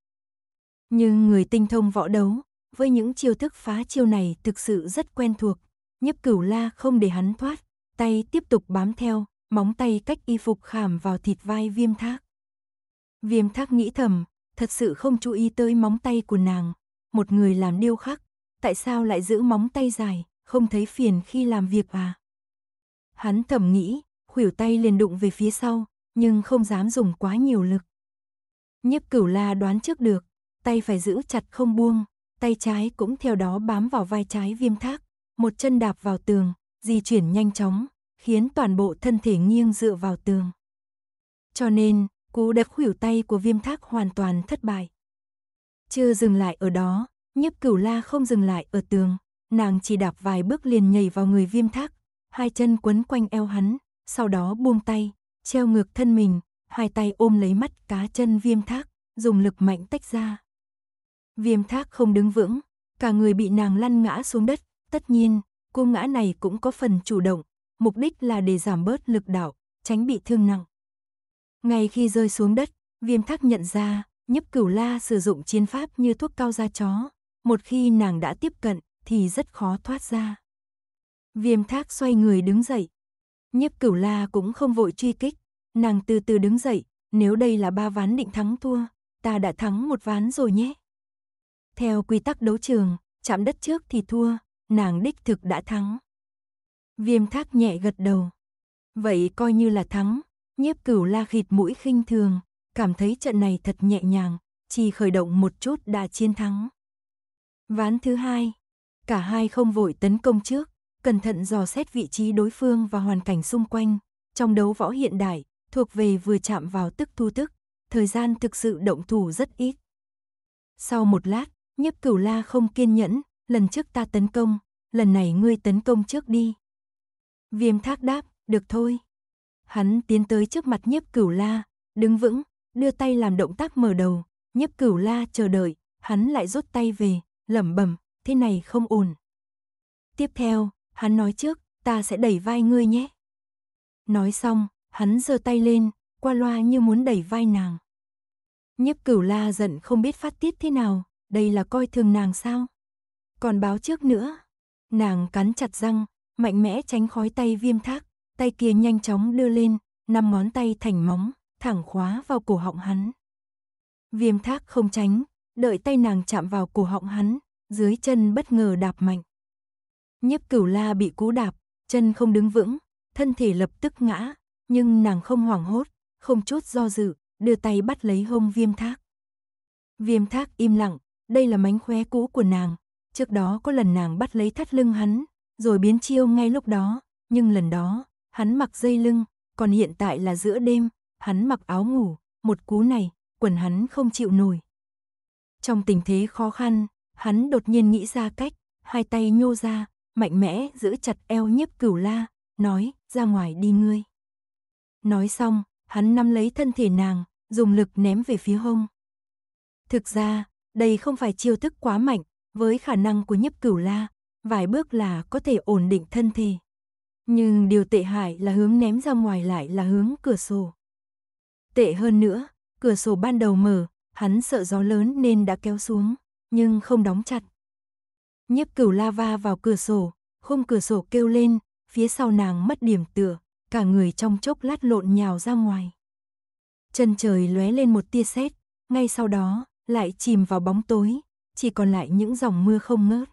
Nhưng người tinh thông võ đấu, với những chiêu thức phá chiêu này thực sự rất quen thuộc, nhấp cửu la không để hắn thoát, tay tiếp tục bám theo, móng tay cách y phục khảm vào thịt vai viêm thác. Viêm thác nghĩ thầm, thật sự không chú ý tới móng tay của nàng, một người làm điêu khắc, tại sao lại giữ móng tay dài, không thấy phiền khi làm việc à? Hắn thầm nghĩ, khuỷu tay liền đụng về phía sau, nhưng không dám dùng quá nhiều lực. Nhiếp cửu la đoán trước được, tay phải giữ chặt không buông, tay trái cũng theo đó bám vào vai trái viêm thác, một chân đạp vào tường, di chuyển nhanh chóng, khiến toàn bộ thân thể nghiêng dựa vào tường. Cho nên, cú đập khuỷu tay của viêm thác hoàn toàn thất bại. Chưa dừng lại ở đó, nhiếp cửu la không dừng lại ở tường, nàng chỉ đạp vài bước liền nhảy vào người viêm thác, hai chân quấn quanh eo hắn, sau đó buông tay, treo ngược thân mình, hai tay ôm lấy mắt cá chân viêm thác, dùng lực mạnh tách ra. Viêm thác không đứng vững, cả người bị nàng lăn ngã xuống đất, tất nhiên, cô ngã này cũng có phần chủ động, mục đích là để giảm bớt lực đảo, tránh bị thương nặng. Ngay khi rơi xuống đất, viêm thác nhận ra, nhấp cửu la sử dụng chiến pháp như thuốc cao da chó, một khi nàng đã tiếp cận thì rất khó thoát ra. Viêm thác xoay người đứng dậy, Nhiếp cửu la cũng không vội truy kích, nàng từ từ đứng dậy, nếu đây là ba ván định thắng thua, ta đã thắng một ván rồi nhé. Theo quy tắc đấu trường, chạm đất trước thì thua, nàng đích thực đã thắng. Viêm thác nhẹ gật đầu. Vậy coi như là thắng, nhiếp cửu la khịt mũi khinh thường, cảm thấy trận này thật nhẹ nhàng, chỉ khởi động một chút đã chiến thắng. Ván thứ hai, cả hai không vội tấn công trước, cẩn thận dò xét vị trí đối phương và hoàn cảnh xung quanh. Trong đấu võ hiện đại, thuộc về vừa chạm vào tức thu tức, thời gian thực sự động thủ rất ít. Sau một lát, nhiếp cửu la không kiên nhẫn, lần trước ta tấn công, lần này ngươi tấn công trước đi. Viêm thác đáp, được thôi. Hắn tiến tới trước mặt nhiếp cửu la, đứng vững, đưa tay làm động tác mở đầu, nhiếp cửu la chờ đợi, hắn lại rút tay về, lẩm bẩm, thế này không ổn. Tiếp theo, hắn nói trước, ta sẽ đẩy vai ngươi nhé. Nói xong, hắn giơ tay lên, qua loa như muốn đẩy vai nàng. Nhiếp cửu la giận không biết phát tiết thế nào, đây là coi thường nàng sao? Còn báo trước nữa, nàng cắn chặt răng, mạnh mẽ tránh khói tay viêm thác, tay kia nhanh chóng đưa lên, năm ngón tay thành móng, thẳng khóa vào cổ họng hắn. Viêm thác không tránh, đợi tay nàng chạm vào cổ họng hắn, dưới chân bất ngờ đạp mạnh. Nhiếp cửu la bị cú đạp, chân không đứng vững, thân thể lập tức ngã, nhưng nàng không hoảng hốt, không chút do dự, đưa tay bắt lấy hông viêm thác. Viêm thác im lặng, đây là mánh khóe cũ của nàng, trước đó có lần nàng bắt lấy thắt lưng hắn, rồi biến chiêu ngay lúc đó, nhưng lần đó, hắn mặc dây lưng, còn hiện tại là giữa đêm, hắn mặc áo ngủ, một cú này, quần hắn không chịu nổi. Trong tình thế khó khăn, hắn đột nhiên nghĩ ra cách, hai tay nhô ra, mạnh mẽ giữ chặt eo nhiếp cửu la, nói, ra ngoài đi ngươi. Nói xong, hắn nắm lấy thân thể nàng, dùng lực ném về phía hông. Thực ra, đây không phải chiêu thức quá mạnh, với khả năng của nhấp cửu la, vài bước là có thể ổn định thân thể. Nhưng điều tệ hại là hướng ném ra ngoài lại là hướng cửa sổ. Tệ hơn nữa, cửa sổ ban đầu mở, hắn sợ gió lớn nên đã kéo xuống, nhưng không đóng chặt. Nhấp cửu lava vào cửa sổ, khung cửa sổ kêu lên, phía sau nàng mất điểm tựa, cả người trong chốc lát lộn nhào ra ngoài. Chân trời lóe lên một tia sét, ngay sau đó lại chìm vào bóng tối, chỉ còn lại những dòng mưa không ngớt.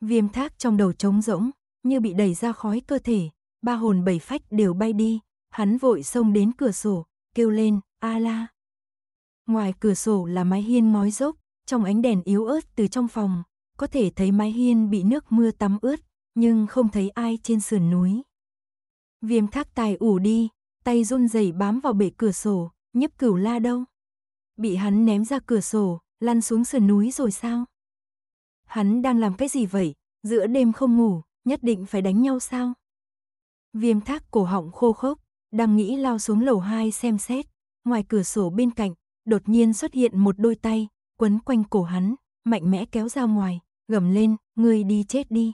Viêm thác trong đầu trống rỗng, như bị đẩy ra khói cơ thể, ba hồn bảy phách đều bay đi, hắn vội xông đến cửa sổ, kêu lên, a la. Ngoài cửa sổ là mái hiên ngói dốc, trong ánh đèn yếu ớt từ trong phòng, có thể thấy mái hiên bị nước mưa tắm ướt, nhưng không thấy ai trên sườn núi. Viêm thác tài ủ đi, tay run rẩy bám vào bể cửa sổ, nhấp cửu la đâu? Bị hắn ném ra cửa sổ, lăn xuống sườn núi rồi sao? Hắn đang làm cái gì vậy? Giữa đêm không ngủ, nhất định phải đánh nhau sao? Viêm thác cổ họng khô khốc, đang nghĩ lao xuống lầu 2 xem xét. Ngoài cửa sổ bên cạnh, đột nhiên xuất hiện một đôi tay, quấn quanh cổ hắn, mạnh mẽ kéo ra ngoài, gầm lên, ngươi đi chết đi.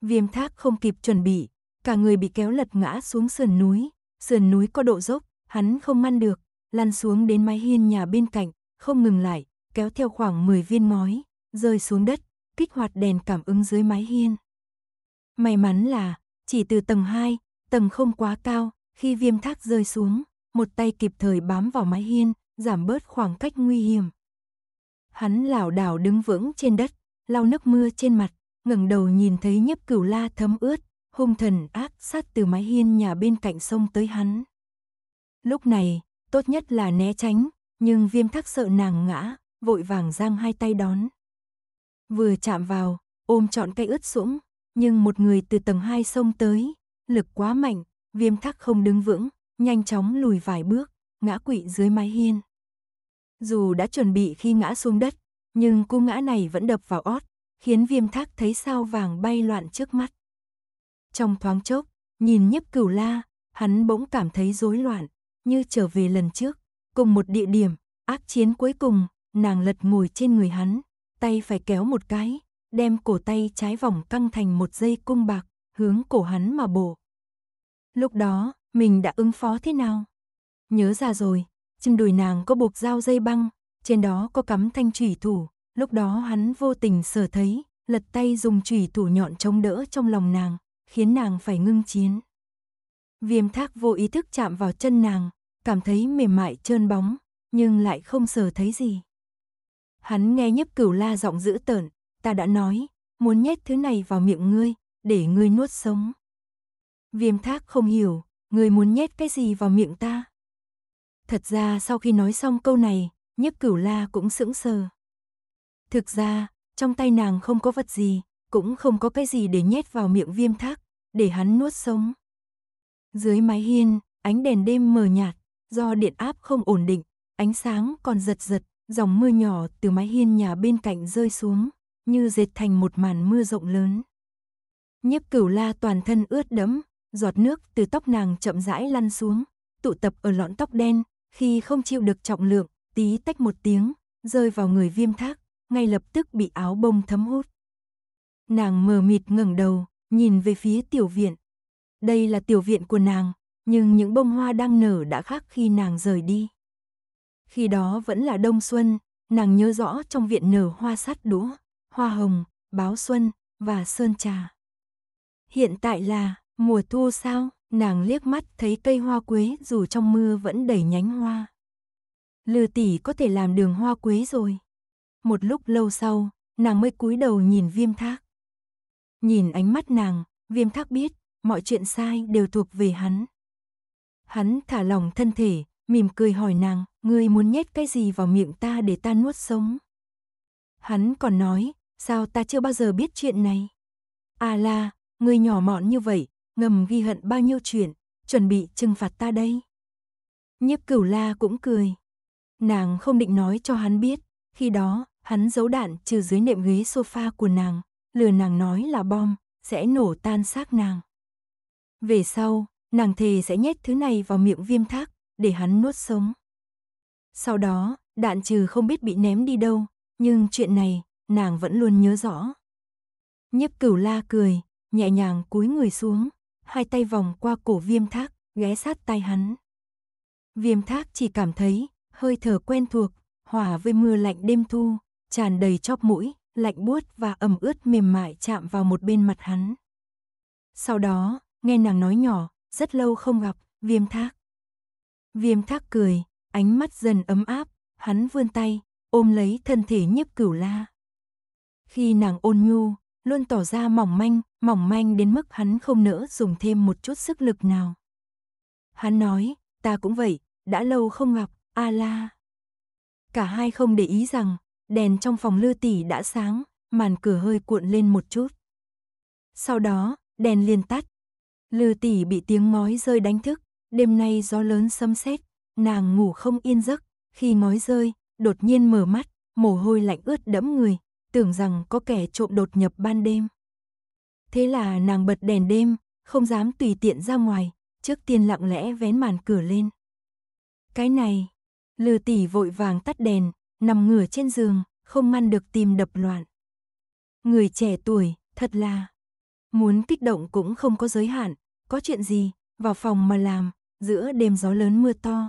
Viêm thác không kịp chuẩn bị, cả người bị kéo lật ngã xuống sườn núi, sườn núi có độ dốc, hắn không măn được, lăn xuống đến mái hiên nhà bên cạnh, không ngừng lại, kéo theo khoảng 10 viên ngói, rơi xuống đất, kích hoạt đèn cảm ứng dưới mái hiên. May mắn là, chỉ từ tầng 2, tầng không quá cao, khi viêm thác rơi xuống, một tay kịp thời bám vào mái hiên, giảm bớt khoảng cách nguy hiểm. Hắn lảo đảo đứng vững trên đất, lau nước mưa trên mặt, ngẩng đầu nhìn thấy nhiếp cửu la thấm ướt, hung thần ác sát từ mái hiên nhà bên cạnh sông tới hắn. Lúc này, tốt nhất là né tránh, nhưng viêm thắc sợ nàng ngã, vội vàng giang hai tay đón. Vừa chạm vào, ôm trọn cây ướt sũng, nhưng một người từ tầng hai sông tới, lực quá mạnh, viêm thắc không đứng vững, nhanh chóng lùi vài bước, ngã quỵ dưới mái hiên. Dù đã chuẩn bị khi ngã xuống đất, nhưng cú ngã này vẫn đập vào ót, khiến viêm thác thấy sao vàng bay loạn trước mắt. Trong thoáng chốc, nhìn nhấp cửu la, hắn bỗng cảm thấy rối loạn, như trở về lần trước, cùng một địa điểm, ác chiến cuối cùng, nàng lật ngồi trên người hắn, tay phải kéo một cái, đem cổ tay trái vòng căng thành một dây cung bạc, hướng cổ hắn mà bổ. Lúc đó, mình đã ứng phó thế nào? Nhớ ra rồi, chân đùi nàng có buộc dao dây băng, trên đó có cắm thanh chủy thủ, lúc đó hắn vô tình sở thấy, lật tay dùng chủy thủ nhọn chống đỡ trong lòng nàng, khiến nàng phải ngưng chiến. Viêm thác vô ý thức chạm vào chân nàng, cảm thấy mềm mại trơn bóng, nhưng lại không sờ thấy gì. Hắn nghe nhấp cửu la giọng dữ tợn, ta đã nói, muốn nhét thứ này vào miệng ngươi, để ngươi nuốt sống. Viêm thác không hiểu, ngươi muốn nhét cái gì vào miệng ta. Thật ra sau khi nói xong câu này, nhiếp cửu la cũng sững sờ. Thực ra, trong tay nàng không có vật gì, cũng không có cái gì để nhét vào miệng viêm thác, để hắn nuốt sống. Dưới mái hiên, ánh đèn đêm mờ nhạt, do điện áp không ổn định, ánh sáng còn giật giật, dòng mưa nhỏ từ mái hiên nhà bên cạnh rơi xuống, như dệt thành một màn mưa rộng lớn. Nhiếp cửu la toàn thân ướt đẫm, giọt nước từ tóc nàng chậm rãi lăn xuống, tụ tập ở lọn tóc đen, khi không chịu được trọng lượng, tí tách một tiếng, rơi vào người viêm thác, ngay lập tức bị áo bông thấm hút. Nàng mờ mịt ngẩng đầu, nhìn về phía tiểu viện. Đây là tiểu viện của nàng, nhưng những bông hoa đang nở đã khác khi nàng rời đi. Khi đó vẫn là đông xuân, nàng nhớ rõ trong viện nở hoa sắt đũa, hoa hồng, báo xuân và sơn trà. Hiện tại là mùa thu sao? Nàng liếc mắt thấy cây hoa quế dù trong mưa vẫn đầy nhánh hoa. Lư tỷ có thể làm đường hoa quế rồi. Một lúc lâu sau, nàng mới cúi đầu nhìn viêm thác. Nhìn ánh mắt nàng, viêm thác biết, mọi chuyện sai đều thuộc về hắn. Hắn thả lỏng thân thể, mỉm cười hỏi nàng, ngươi muốn nhét cái gì vào miệng ta để ta nuốt sống. Hắn còn nói, sao ta chưa bao giờ biết chuyện này. A la, ngươi nhỏ mọn như vậy, ngầm ghi hận bao nhiêu chuyện, chuẩn bị trừng phạt ta đây. Nhiếp cửu la cũng cười. Nàng không định nói cho hắn biết, khi đó, hắn giấu đạn trừ dưới nệm ghế sofa của nàng, lừa nàng nói là bom, sẽ nổ tan xác nàng. Về sau, nàng thề sẽ nhét thứ này vào miệng viêm thác, để hắn nuốt sống. Sau đó, đạn trừ không biết bị ném đi đâu, nhưng chuyện này, nàng vẫn luôn nhớ rõ. Nhếp cửu la cười, nhẹ nhàng cúi người xuống, hai tay vòng qua cổ viêm thác, ghé sát tay hắn. Viêm thác chỉ cảm thấy hơi thở quen thuộc, hòa với mưa lạnh đêm thu, tràn đầy chóp mũi, lạnh buốt và ẩm ướt mềm mại chạm vào một bên mặt hắn. Sau đó, nghe nàng nói nhỏ, rất lâu không gặp, viêm thác. Viêm thác cười, ánh mắt dần ấm áp, hắn vươn tay, ôm lấy thân thể nhiếp cửu la. Khi nàng ôn nhu, luôn tỏ ra mỏng manh, mỏng manh đến mức hắn không nỡ dùng thêm một chút sức lực nào. Hắn nói, ta cũng vậy, đã lâu không gặp, a la. Cả hai không để ý rằng, đèn trong phòng lư tỷ đã sáng, màn cửa hơi cuộn lên một chút. Sau đó, đèn liền tắt. Lư tỷ bị tiếng ngói rơi đánh thức, đêm nay gió lớn sấm sét, nàng ngủ không yên giấc, khi ngói rơi, đột nhiên mở mắt, mồ hôi lạnh ướt đẫm người, tưởng rằng có kẻ trộm đột nhập ban đêm. Thế là nàng bật đèn đêm, không dám tùy tiện ra ngoài, trước tiên lặng lẽ vén màn cửa lên. Cái này Lư tỷ vội vàng tắt đèn, nằm ngửa trên giường, không ngăn được tim đập loạn. Người trẻ tuổi, thật là muốn kích động cũng không có giới hạn, có chuyện gì, vào phòng mà làm, giữa đêm gió lớn mưa to.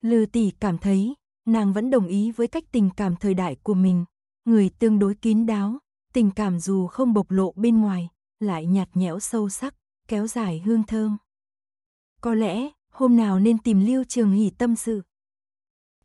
Lư tỷ cảm thấy, nàng vẫn đồng ý với cách tình cảm thời đại của mình, người tương đối kín đáo, tình cảm dù không bộc lộ bên ngoài, lại nhạt nhẽo sâu sắc, kéo dài hương thơm. Có lẽ, hôm nào nên tìm Lưu Trường Hỷ tâm sự,